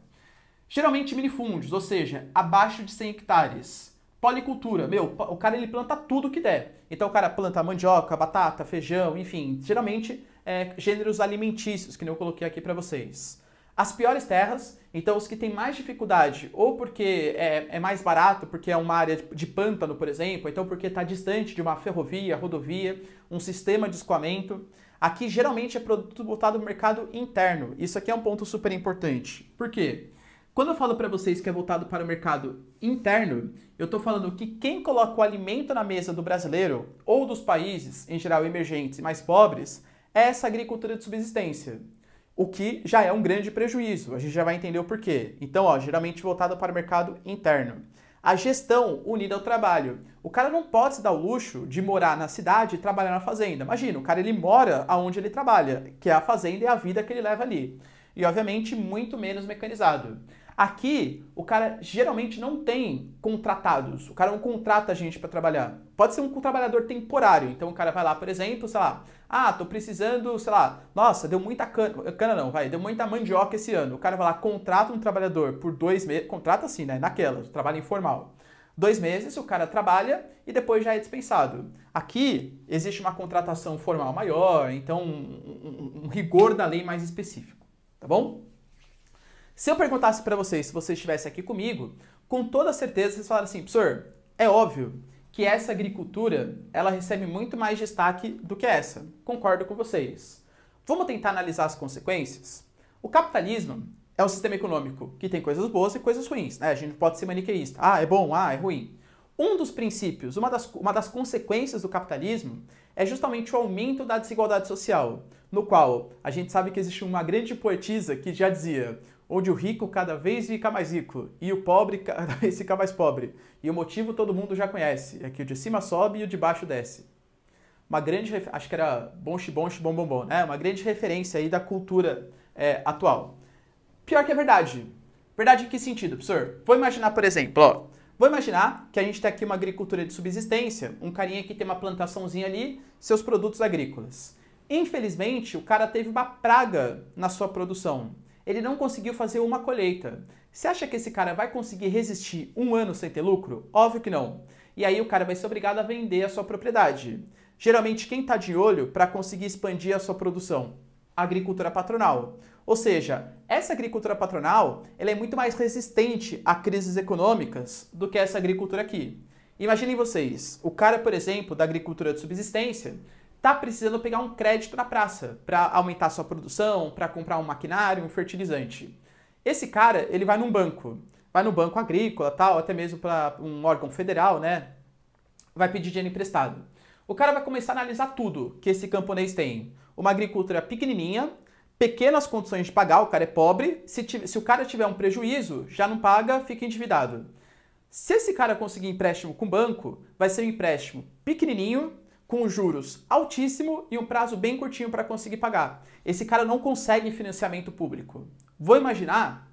Geralmente minifúndios, ou seja, abaixo de 100 hectares. Policultura, meu, o cara ele planta tudo que der. Então o cara planta mandioca, batata, feijão, enfim, geralmente é, gêneros alimentícios, que eu coloquei aqui para vocês. As piores terras, então os que têm mais dificuldade, ou porque é, é mais barato, porque é uma área de pântano, por exemplo, então porque está distante de uma ferrovia, rodovia, um sistema de escoamento. Aqui geralmente é produto voltado ao mercado interno. Isso aqui é um ponto super importante. Por quê? Quando eu falo para vocês que é voltado para o mercado interno, eu estou falando que quem coloca o alimento na mesa do brasileiro ou dos países, em geral emergentes e mais pobres, é essa agricultura de subsistência. O que já é um grande prejuízo, a gente já vai entender o porquê. Então, ó, geralmente voltado para o mercado interno a gestão unida ao trabalho. O cara não pode se dar o luxo de morar na cidade e trabalhar na fazenda. Imagina, o cara ele mora aonde ele trabalha, que é a fazenda e a vida que ele leva ali. E obviamente muito menos mecanizado. Aqui, o cara geralmente não tem contratados, o cara não contrata gente para trabalhar. Pode ser um trabalhador temporário. Então o cara vai lá, por exemplo, sei lá, ah, tô precisando, sei lá, nossa, deu muita cana. Cana não, vai, deu muita mandioca esse ano. O cara vai lá, contrata um trabalhador por dois meses. Contrata assim, né? Naquela, trabalho informal. Dois meses, o cara trabalha e depois já é dispensado. Aqui existe uma contratação formal maior, então um, um, um rigor da lei mais específico, tá bom? Se eu perguntasse para vocês, se você estivesse aqui comigo, com toda certeza vocês falaram assim, professor, é óbvio, que essa agricultura ela recebe muito mais destaque do que essa. Concordo com vocês. Vamos tentar analisar as consequências? O capitalismo é um sistema econômico que tem coisas boas e coisas ruins. Né? A gente pode ser maniqueísta. Ah, é bom, ah, é ruim. Um dos princípios, uma das, uma das consequências do capitalismo é justamente o aumento da desigualdade social, no qual a gente sabe que existe uma grande poetisa que já dizia onde o rico cada vez fica mais rico e o pobre cada vez fica mais pobre. E o motivo todo mundo já conhece, é que o de cima sobe e o de baixo desce. Uma grande, acho que era bom bom bom bom bom, né? Uma grande referência aí da cultura é, atual. Pior que é verdade. Verdade em que sentido, professor? Vou imaginar, por exemplo, ó, Vou imaginar que a gente tem tá aqui uma agricultura de subsistência, um carinha que tem uma plantaçãozinha ali, seus produtos agrícolas. Infelizmente, o cara teve uma praga na sua produção ele não conseguiu fazer uma colheita. Você acha que esse cara vai conseguir resistir um ano sem ter lucro? Óbvio que não. E aí o cara vai ser obrigado a vender a sua propriedade. Geralmente, quem está de olho para conseguir expandir a sua produção? A agricultura patronal. Ou seja, essa agricultura patronal ela é muito mais resistente a crises econômicas do que essa agricultura aqui. Imaginem vocês, o cara, por exemplo, da agricultura de subsistência, está precisando pegar um crédito na praça para aumentar sua produção, para comprar um maquinário, um fertilizante. Esse cara, ele vai num banco, vai no banco agrícola, tal, até mesmo para um órgão federal, né? Vai pedir dinheiro emprestado. O cara vai começar a analisar tudo que esse camponês tem. Uma agricultura pequenininha, pequenas condições de pagar, o cara é pobre, se, se o cara tiver um prejuízo, já não paga, fica endividado. Se esse cara conseguir empréstimo com o banco, vai ser um empréstimo pequenininho, com juros altíssimo e um prazo bem curtinho para conseguir pagar. Esse cara não consegue financiamento público. Vou imaginar,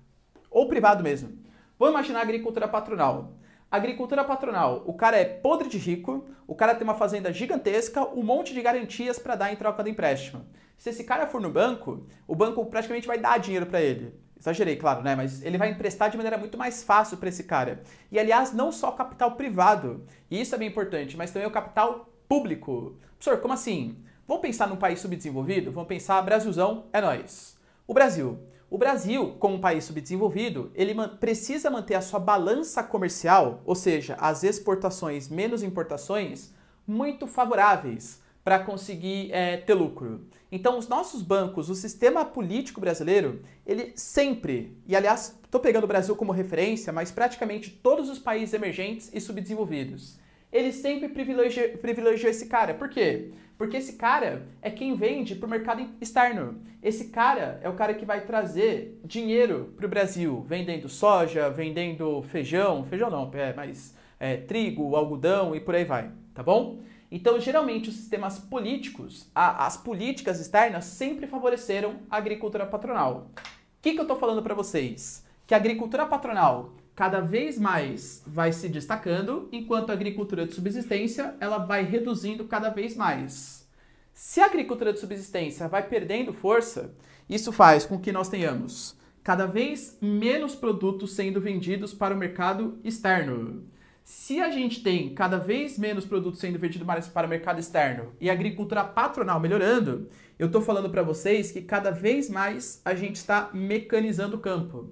ou privado mesmo, vou imaginar agricultura patronal. Agricultura patronal, o cara é podre de rico, o cara tem uma fazenda gigantesca, um monte de garantias para dar em troca do empréstimo. Se esse cara for no banco, o banco praticamente vai dar dinheiro para ele. Exagerei, claro, né? Mas ele vai emprestar de maneira muito mais fácil para esse cara. E aliás, não só o capital privado, e isso é bem importante, mas também o capital público. Professor, como assim? Vamos pensar num país subdesenvolvido? Vamos pensar Brasilzão, é nós. O Brasil. O Brasil, como um país subdesenvolvido, ele precisa manter a sua balança comercial, ou seja, as exportações menos importações, muito favoráveis para conseguir é, ter lucro. Então, os nossos bancos, o sistema político brasileiro, ele sempre, e aliás, estou pegando o Brasil como referência, mas praticamente todos os países emergentes e subdesenvolvidos, ele sempre privilegiou, privilegiou esse cara. Por quê? Porque esse cara é quem vende para o mercado externo. Esse cara é o cara que vai trazer dinheiro para o Brasil, vendendo soja, vendendo feijão, feijão não, é, mas é, trigo, algodão e por aí vai, tá bom? Então, geralmente, os sistemas políticos, a, as políticas externas sempre favoreceram a agricultura patronal. O que, que eu estou falando para vocês? Que a agricultura patronal cada vez mais vai se destacando, enquanto a agricultura de subsistência ela vai reduzindo cada vez mais. Se a agricultura de subsistência vai perdendo força, isso faz com que nós tenhamos cada vez menos produtos sendo vendidos para o mercado externo. Se a gente tem cada vez menos produtos sendo vendidos para o mercado externo e a agricultura patronal melhorando, eu estou falando para vocês que cada vez mais a gente está mecanizando o campo.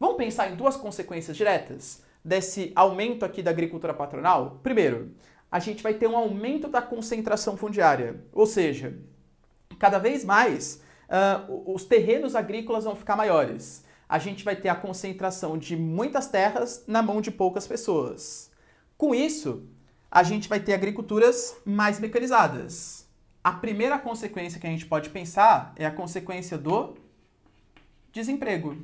Vamos pensar em duas consequências diretas desse aumento aqui da agricultura patronal? Primeiro, a gente vai ter um aumento da concentração fundiária, ou seja, cada vez mais uh, os terrenos agrícolas vão ficar maiores. A gente vai ter a concentração de muitas terras na mão de poucas pessoas. Com isso, a gente vai ter agriculturas mais mecanizadas. A primeira consequência que a gente pode pensar é a consequência do desemprego.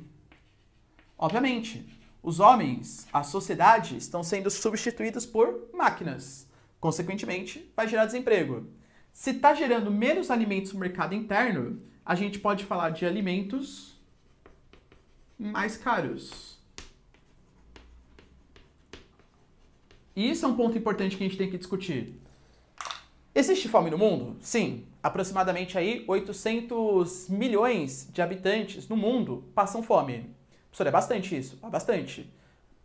Obviamente, os homens, a sociedade, estão sendo substituídos por máquinas. Consequentemente, vai gerar desemprego. Se está gerando menos alimentos no mercado interno, a gente pode falar de alimentos mais caros. E isso é um ponto importante que a gente tem que discutir. Existe fome no mundo? Sim. Aproximadamente aí 800 milhões de habitantes no mundo passam fome. Professor, é bastante isso? É bastante.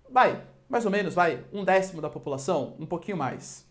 Vai, mais ou menos, vai, um décimo da população, um pouquinho mais.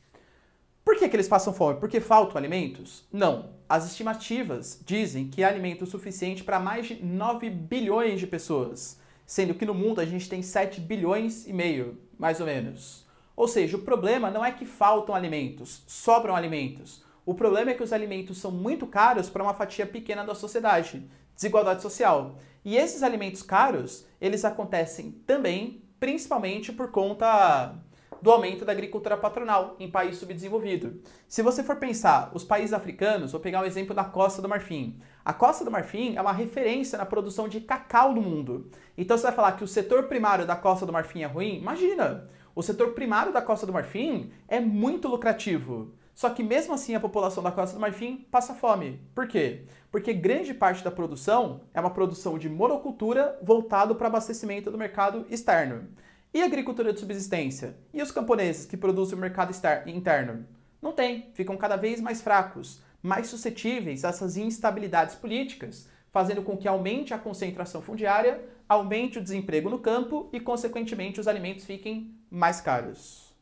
Por que, que eles passam fome? Porque faltam alimentos? Não. As estimativas dizem que há alimento suficiente para mais de 9 bilhões de pessoas, sendo que no mundo a gente tem 7 bilhões e meio, mais ou menos. Ou seja, o problema não é que faltam alimentos, sobram alimentos. O problema é que os alimentos são muito caros para uma fatia pequena da sociedade desigualdade social. E esses alimentos caros, eles acontecem também, principalmente por conta do aumento da agricultura patronal em país subdesenvolvido. Se você for pensar os países africanos, vou pegar um exemplo da Costa do Marfim. A Costa do Marfim é uma referência na produção de cacau no mundo. Então você vai falar que o setor primário da Costa do Marfim é ruim? Imagina! O setor primário da Costa do Marfim é muito lucrativo. Só que mesmo assim a população da Costa do Marfim passa fome. Por quê? porque grande parte da produção é uma produção de monocultura voltado para abastecimento do mercado externo. E agricultura de subsistência? E os camponeses que produzem o mercado interno? Não tem, ficam cada vez mais fracos, mais suscetíveis a essas instabilidades políticas, fazendo com que aumente a concentração fundiária, aumente o desemprego no campo e, consequentemente, os alimentos fiquem mais caros.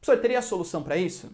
senhor teria a solução para isso?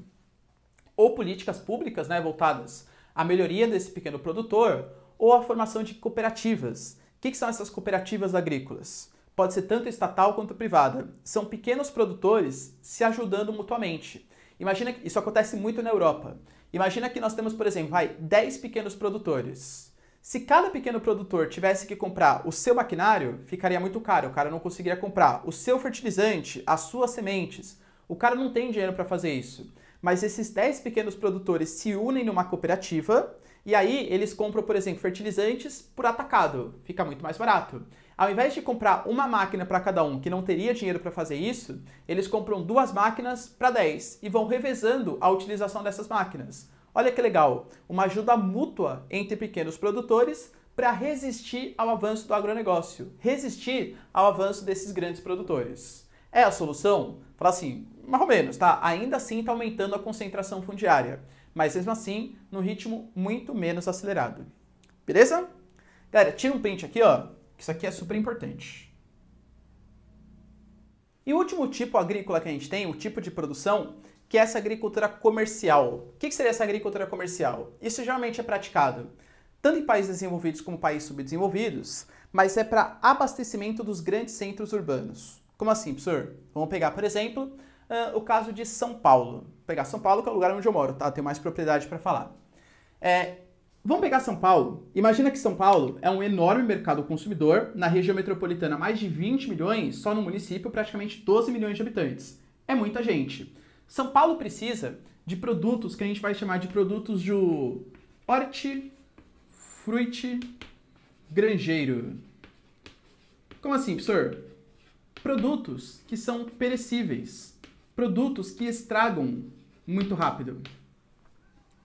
Ou políticas públicas né, voltadas a melhoria desse pequeno produtor ou a formação de cooperativas. O que, que são essas cooperativas agrícolas? Pode ser tanto estatal quanto privada. São pequenos produtores se ajudando mutuamente. Imagina que isso acontece muito na Europa. Imagina que nós temos, por exemplo, vai, 10 pequenos produtores. Se cada pequeno produtor tivesse que comprar o seu maquinário, ficaria muito caro, o cara não conseguiria comprar o seu fertilizante, as suas sementes. O cara não tem dinheiro para fazer isso. Mas esses 10 pequenos produtores se unem numa cooperativa e aí eles compram, por exemplo, fertilizantes por atacado, fica muito mais barato. Ao invés de comprar uma máquina para cada um que não teria dinheiro para fazer isso, eles compram duas máquinas para 10 e vão revezando a utilização dessas máquinas. Olha que legal, uma ajuda mútua entre pequenos produtores para resistir ao avanço do agronegócio, resistir ao avanço desses grandes produtores. É a solução? Falar assim, mais ou menos, tá? Ainda assim está aumentando a concentração fundiária, mas mesmo assim no ritmo muito menos acelerado. Beleza? Galera, tira um print aqui, ó, que isso aqui é super importante. E o último tipo agrícola que a gente tem, o tipo de produção, que é essa agricultura comercial. O que seria essa agricultura comercial? Isso geralmente é praticado tanto em países desenvolvidos como países subdesenvolvidos, mas é para abastecimento dos grandes centros urbanos. Como assim, professor? Vamos pegar, por exemplo, uh, o caso de São Paulo. Vou pegar São Paulo, que é o lugar onde eu moro, tá? Tenho mais propriedade para falar. É, vamos pegar São Paulo. Imagina que São Paulo é um enorme mercado consumidor, na região metropolitana, mais de 20 milhões, só no município, praticamente 12 milhões de habitantes. É muita gente. São Paulo precisa de produtos que a gente vai chamar de produtos de hortifruti granjeiro. Como assim, professor? produtos que são perecíveis, produtos que estragam muito rápido.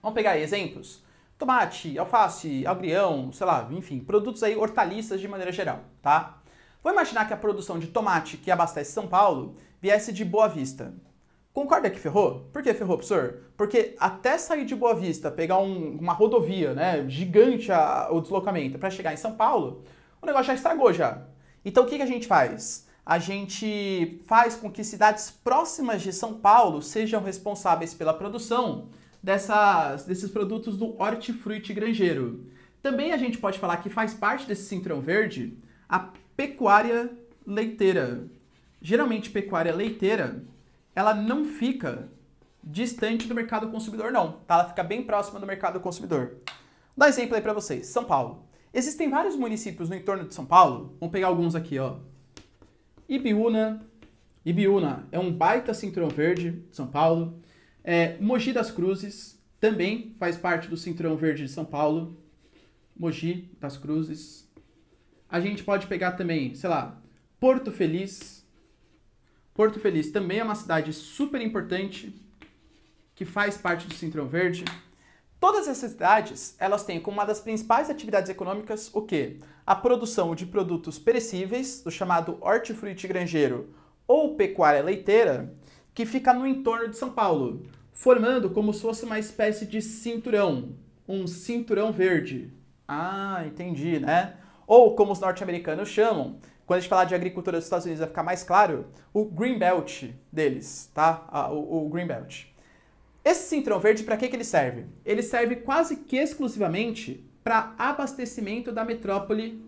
Vamos pegar aí exemplos. Tomate, alface, agrião, sei lá, enfim, produtos aí hortaliças de maneira geral, tá? Vou imaginar que a produção de tomate que abastece São Paulo viesse de Boa Vista. Concorda que ferrou? Por que ferrou, professor? Porque até sair de Boa Vista, pegar um, uma rodovia, né, gigante a, o deslocamento, para chegar em São Paulo, o negócio já estragou já. Então o que, que a gente faz? a gente faz com que cidades próximas de São Paulo sejam responsáveis pela produção dessas, desses produtos do hortifruti grangeiro. Também a gente pode falar que faz parte desse cinturão verde a pecuária leiteira. Geralmente, pecuária leiteira, ela não fica distante do mercado consumidor, não. Tá? Ela fica bem próxima do mercado consumidor. Vou dar exemplo aí para vocês. São Paulo. Existem vários municípios no entorno de São Paulo. Vamos pegar alguns aqui, ó. Ibiúna. Ibiúna é um baita cinturão verde de São Paulo. É, Mogi das Cruzes também faz parte do cinturão verde de São Paulo. Mogi das Cruzes. A gente pode pegar também, sei lá, Porto Feliz. Porto Feliz também é uma cidade super importante que faz parte do Cinturão Verde. Todas essas cidades, elas têm como uma das principais atividades econômicas o quê? A produção de produtos perecíveis, do chamado hortifruti grangeiro ou pecuária leiteira, que fica no entorno de São Paulo, formando como se fosse uma espécie de cinturão, um cinturão verde. Ah, entendi, né? Ou como os norte-americanos chamam, quando a gente falar de agricultura dos Estados Unidos vai ficar mais claro, o Green Belt deles, tá? Ah, o, o Green Belt. Esse cinturão verde, para que, que ele serve? Ele serve quase que exclusivamente para abastecimento da metrópole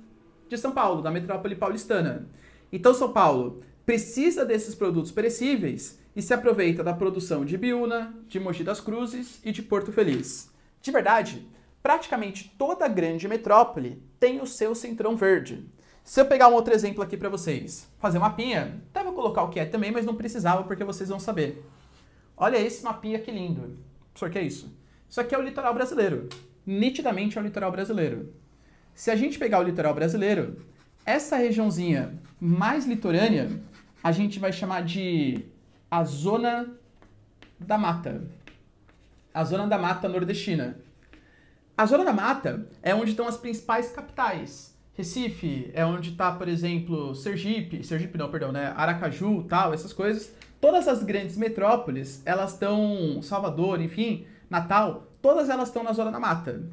de São Paulo, da metrópole paulistana. Então, São Paulo precisa desses produtos perecíveis e se aproveita da produção de Biúna, de Mogi das Cruzes e de Porto Feliz. De verdade, praticamente toda grande metrópole tem o seu cinturão verde. Se eu pegar um outro exemplo aqui para vocês, fazer uma pinha, até vou colocar o que é também, mas não precisava porque vocês vão saber. Olha esse mapinha que lindo. Só que é isso. Isso aqui é o litoral brasileiro. Nitidamente é o litoral brasileiro. Se a gente pegar o litoral brasileiro, essa regiãozinha mais litorânea, a gente vai chamar de a zona da mata. A zona da mata nordestina. A zona da mata é onde estão as principais capitais. Recife é onde está, por exemplo, Sergipe, Sergipe não, perdão, né? Aracaju, tal, essas coisas todas as grandes metrópoles, elas estão, Salvador, enfim, Natal, todas elas estão na zona da mata.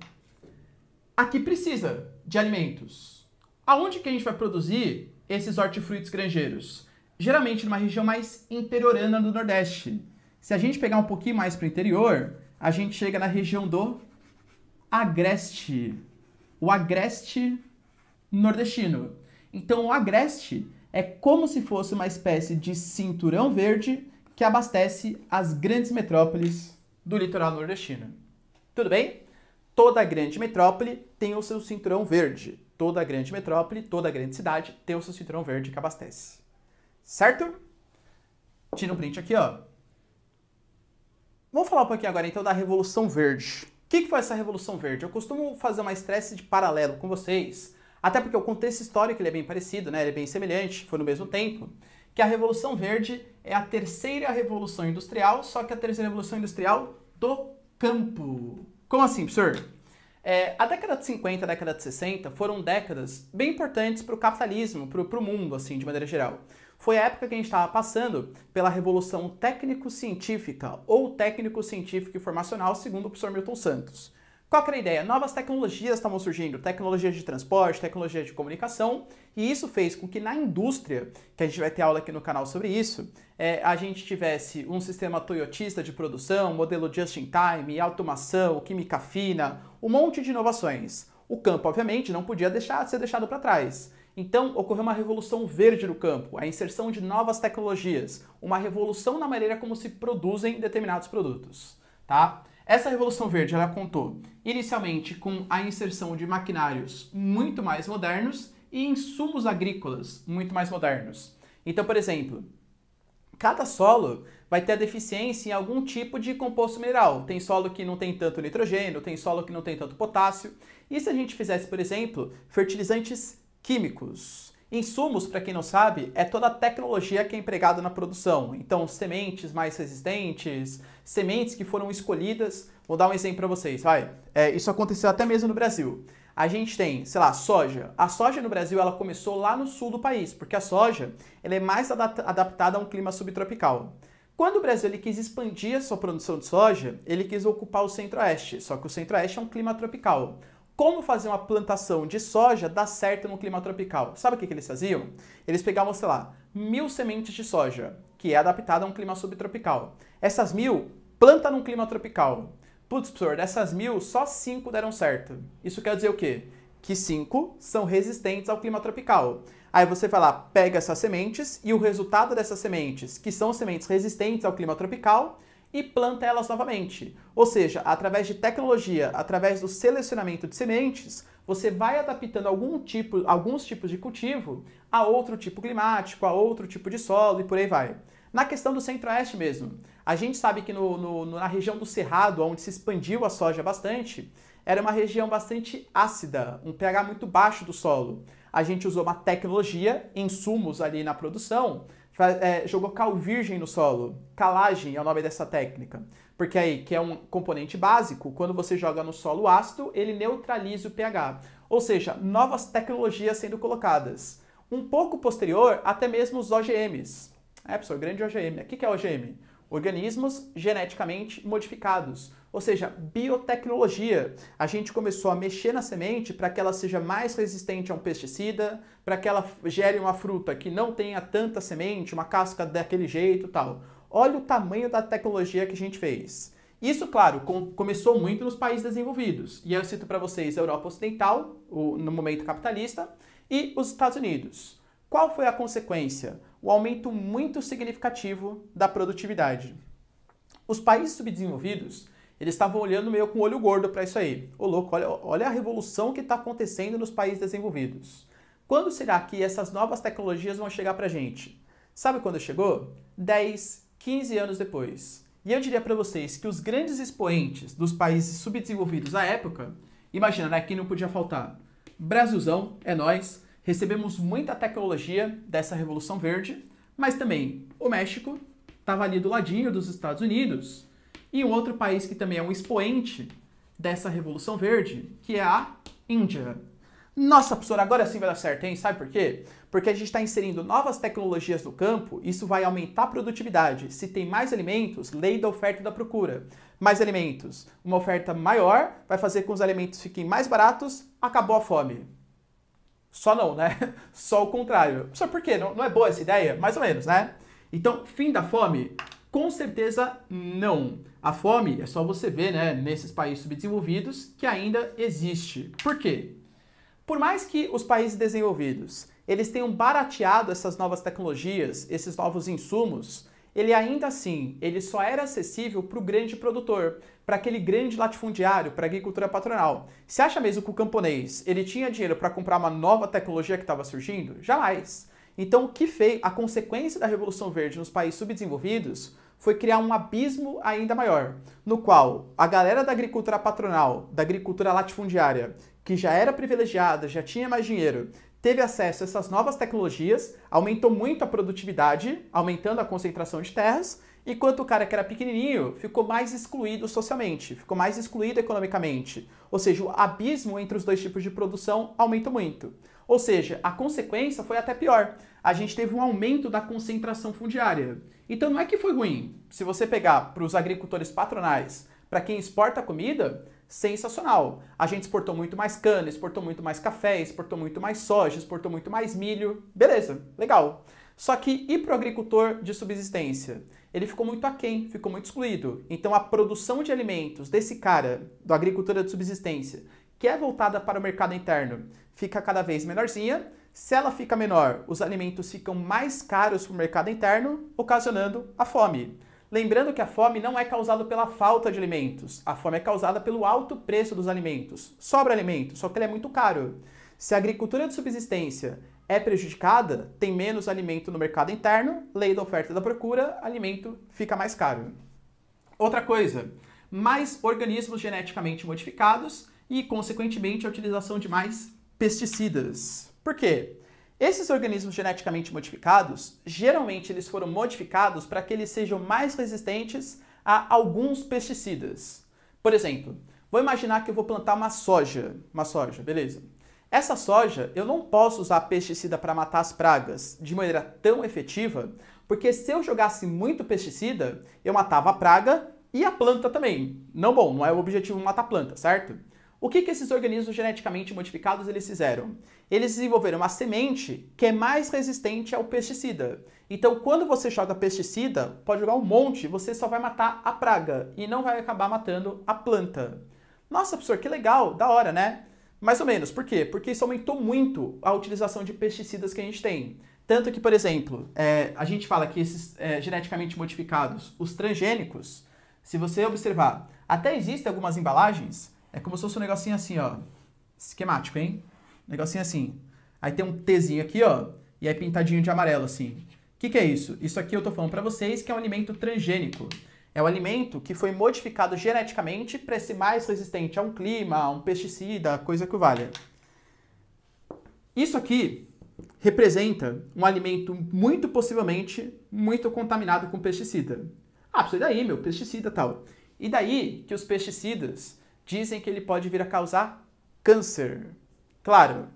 Aqui precisa de alimentos. Aonde que a gente vai produzir esses hortifrutos granjeiros? Geralmente numa região mais interiorana do Nordeste. Se a gente pegar um pouquinho mais para o interior, a gente chega na região do Agreste. O Agreste nordestino. Então, o Agreste é como se fosse uma espécie de cinturão verde que abastece as grandes metrópoles do litoral nordestino. Tudo bem? Toda grande metrópole tem o seu cinturão verde. Toda grande metrópole, toda grande cidade tem o seu cinturão verde que abastece. Certo? Tira um print aqui, ó. Vamos falar um pouquinho agora então da Revolução Verde. O que, que foi essa Revolução Verde? Eu costumo fazer uma estresse de paralelo com vocês até porque o contexto histórico ele é bem parecido, né? ele é bem semelhante, foi no mesmo tempo, que a Revolução Verde é a terceira revolução industrial, só que a terceira revolução industrial do campo. Como assim, professor? É, a década de 50 e a década de 60 foram décadas bem importantes para o capitalismo, para o mundo, assim, de maneira geral. Foi a época que a gente estava passando pela revolução técnico-científica ou técnico científico informacional, segundo o professor Milton Santos. Qual era a ideia? Novas tecnologias estavam surgindo, tecnologias de transporte, tecnologias de comunicação, e isso fez com que na indústria, que a gente vai ter aula aqui no canal sobre isso, é, a gente tivesse um sistema toyotista de produção, modelo just-in-time, automação, química fina, um monte de inovações. O campo, obviamente, não podia deixar ser deixado para trás. Então, ocorreu uma revolução verde no campo, a inserção de novas tecnologias, uma revolução na maneira como se produzem determinados produtos, tá? Essa Revolução Verde ela contou inicialmente com a inserção de maquinários muito mais modernos e insumos agrícolas muito mais modernos. Então, por exemplo, cada solo vai ter a deficiência em algum tipo de composto mineral. Tem solo que não tem tanto nitrogênio, tem solo que não tem tanto potássio. E se a gente fizesse, por exemplo, fertilizantes químicos? Insumos, para quem não sabe, é toda a tecnologia que é empregada na produção. Então, sementes mais resistentes, sementes que foram escolhidas. Vou dar um exemplo para vocês, vai. É, isso aconteceu até mesmo no Brasil. A gente tem, sei lá, soja. A soja no Brasil ela começou lá no sul do país, porque a soja ela é mais adaptada a um clima subtropical. Quando o Brasil ele quis expandir a sua produção de soja, ele quis ocupar o centro-oeste, só que o centro-oeste é um clima tropical. Como fazer uma plantação de soja dar certo no clima tropical? Sabe o que, que eles faziam? Eles pegavam, sei lá, mil sementes de soja, que é adaptada a um clima subtropical. Essas mil, planta num clima tropical. Putz, professor, dessas mil, só cinco deram certo. Isso quer dizer o quê? Que cinco são resistentes ao clima tropical. Aí você vai lá, pega essas sementes e o resultado dessas sementes, que são sementes resistentes ao clima tropical, e planta elas novamente. Ou seja, através de tecnologia, através do selecionamento de sementes, você vai adaptando algum tipo, alguns tipos de cultivo a outro tipo climático, a outro tipo de solo e por aí vai. Na questão do centro-oeste mesmo, a gente sabe que no, no, na região do Cerrado, onde se expandiu a soja bastante, era uma região bastante ácida, um pH muito baixo do solo. A gente usou uma tecnologia, insumos ali na produção, é, jogou cal virgem no solo. Calagem é o nome dessa técnica. Porque aí, que é um componente básico, quando você joga no solo ácido, ele neutraliza o pH. Ou seja, novas tecnologias sendo colocadas. Um pouco posterior, até mesmo os OGMs. É, pessoal grande OGM. O que é OGM? Organismos geneticamente modificados, ou seja, biotecnologia. A gente começou a mexer na semente para que ela seja mais resistente a um pesticida, para que ela gere uma fruta que não tenha tanta semente, uma casca daquele jeito tal. Olha o tamanho da tecnologia que a gente fez. Isso, claro, com, começou muito nos países desenvolvidos. E eu cito para vocês a Europa Ocidental, o, no momento capitalista, e os Estados Unidos. Qual foi a consequência? O aumento muito significativo da produtividade. Os países subdesenvolvidos, eles estavam olhando meio com o olho gordo para isso aí. Ô louco, olha, olha a revolução que está acontecendo nos países desenvolvidos. Quando será que essas novas tecnologias vão chegar para a gente? Sabe quando chegou? 10, 15 anos depois. E eu diria para vocês que os grandes expoentes dos países subdesenvolvidos à época, imagina, né, não podia faltar? Brasilzão, é nós. Recebemos muita tecnologia dessa Revolução Verde, mas também o México estava ali do ladinho dos Estados Unidos. E um outro país que também é um expoente dessa Revolução Verde, que é a Índia. Nossa, professor, agora sim vai dar certo, hein? Sabe por quê? Porque a gente está inserindo novas tecnologias no campo, isso vai aumentar a produtividade. Se tem mais alimentos, lei da oferta e da procura. Mais alimentos, uma oferta maior, vai fazer com que os alimentos fiquem mais baratos, acabou a fome. Só não, né? Só o contrário. Só por quê? Não, não é boa essa ideia? Mais ou menos, né? Então, fim da fome? Com certeza não. A fome, é só você ver, né, nesses países subdesenvolvidos, que ainda existe. Por quê? Por mais que os países desenvolvidos eles tenham barateado essas novas tecnologias, esses novos insumos, ele ainda assim, ele só era acessível para o grande produtor, para aquele grande latifundiário, para a agricultura patronal. Você acha mesmo que o camponês, ele tinha dinheiro para comprar uma nova tecnologia que estava surgindo? Jamais. Então, o que fez a consequência da Revolução Verde nos países subdesenvolvidos foi criar um abismo ainda maior, no qual a galera da agricultura patronal, da agricultura latifundiária, que já era privilegiada, já tinha mais dinheiro, teve acesso a essas novas tecnologias, aumentou muito a produtividade, aumentando a concentração de terras, enquanto o cara que era pequenininho ficou mais excluído socialmente, ficou mais excluído economicamente. Ou seja, o abismo entre os dois tipos de produção aumentou muito. Ou seja, a consequência foi até pior. A gente teve um aumento da concentração fundiária. Então não é que foi ruim. Se você pegar para os agricultores patronais, para quem exporta comida, sensacional. A gente exportou muito mais cana, exportou muito mais café, exportou muito mais soja, exportou muito mais milho. Beleza, legal. Só que e para o agricultor de subsistência? Ele ficou muito aquém, ficou muito excluído. Então a produção de alimentos desse cara, do agricultura de subsistência, que é voltada para o mercado interno, fica cada vez menorzinha. Se ela fica menor, os alimentos ficam mais caros para o mercado interno, ocasionando a fome. Lembrando que a fome não é causada pela falta de alimentos, a fome é causada pelo alto preço dos alimentos. Sobra alimento, só que ele é muito caro. Se a agricultura de subsistência é prejudicada, tem menos alimento no mercado interno, lei da oferta e da procura, alimento fica mais caro. Outra coisa, mais organismos geneticamente modificados e, consequentemente, a utilização de mais pesticidas. Por quê? Esses organismos geneticamente modificados, geralmente eles foram modificados para que eles sejam mais resistentes a alguns pesticidas. Por exemplo, vou imaginar que eu vou plantar uma soja, uma soja, beleza? Essa soja, eu não posso usar pesticida para matar as pragas de maneira tão efetiva, porque se eu jogasse muito pesticida, eu matava a praga e a planta também. Não bom, não é o objetivo matar a planta, certo? O que, que esses organismos geneticamente modificados eles fizeram? Eles desenvolveram uma semente que é mais resistente ao pesticida. Então, quando você joga pesticida, pode jogar um monte, você só vai matar a praga e não vai acabar matando a planta. Nossa, professor, que legal, da hora, né? Mais ou menos. Por quê? Porque isso aumentou muito a utilização de pesticidas que a gente tem. Tanto que, por exemplo, é, a gente fala que esses é, geneticamente modificados, os transgênicos, se você observar, até existem algumas embalagens é como se fosse um negocinho assim, ó. Esquemático, hein? Negocinho assim. Aí tem um Tzinho aqui, ó. E aí pintadinho de amarelo, assim. O que, que é isso? Isso aqui eu tô falando para vocês que é um alimento transgênico. É um alimento que foi modificado geneticamente para ser mais resistente a um clima, a um pesticida, coisa que valha. Isso aqui representa um alimento muito possivelmente muito contaminado com pesticida. Ah, precisa daí, meu, pesticida tal. E daí que os pesticidas dizem que ele pode vir a causar câncer. Claro,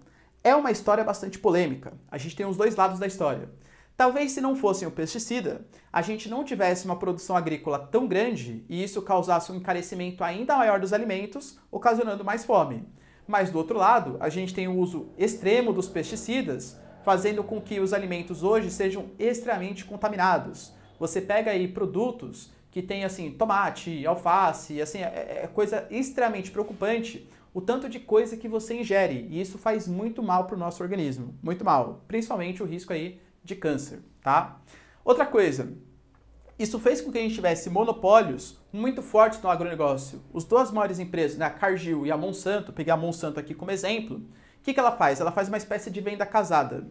é uma história bastante polêmica. A gente tem os dois lados da história. Talvez se não fosse o pesticida, a gente não tivesse uma produção agrícola tão grande e isso causasse um encarecimento ainda maior dos alimentos, ocasionando mais fome. Mas do outro lado, a gente tem o uso extremo dos pesticidas, fazendo com que os alimentos hoje sejam extremamente contaminados. Você pega aí produtos que tem assim tomate, alface, assim é, é coisa extremamente preocupante o tanto de coisa que você ingere e isso faz muito mal para o nosso organismo, muito mal, principalmente o risco aí de câncer, tá? Outra coisa, isso fez com que a gente tivesse monopólios muito fortes no agronegócio. Os duas maiores empresas, né, a Cargill e a Monsanto, peguei a Monsanto aqui como exemplo, o que, que ela faz? Ela faz uma espécie de venda casada.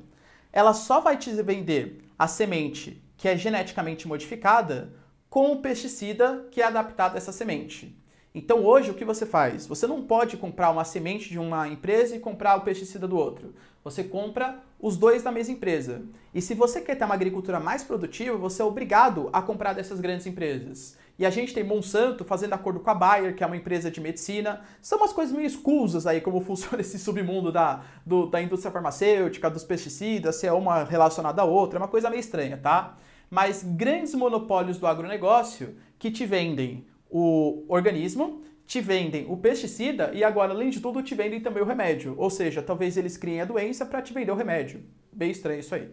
Ela só vai te vender a semente que é geneticamente modificada com o pesticida que é adaptado a essa semente. Então hoje o que você faz? Você não pode comprar uma semente de uma empresa e comprar o pesticida do outro. Você compra os dois da mesma empresa. E se você quer ter uma agricultura mais produtiva, você é obrigado a comprar dessas grandes empresas. E a gente tem Monsanto fazendo acordo com a Bayer, que é uma empresa de medicina. São umas coisas meio escusas aí, como funciona esse submundo da, do, da indústria farmacêutica, dos pesticidas, se é uma relacionada à outra, é uma coisa meio estranha, tá? mas grandes monopólios do agronegócio que te vendem o organismo, te vendem o pesticida e agora, além de tudo, te vendem também o remédio. Ou seja, talvez eles criem a doença para te vender o remédio. Bem estranho isso aí.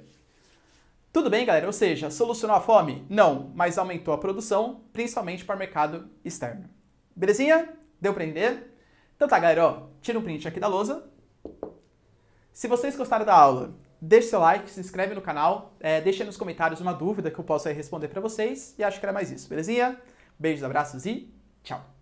Tudo bem, galera? Ou seja, solucionou a fome? Não, mas aumentou a produção, principalmente para o mercado externo. Belezinha? Deu para entender? Então tá, galera, ó, tira um print aqui da lousa. Se vocês gostaram da aula, Deixe seu like, se inscreve no canal, é, deixa nos comentários uma dúvida que eu possa responder para vocês. E acho que era mais isso, belezinha? Beijos, abraços e tchau!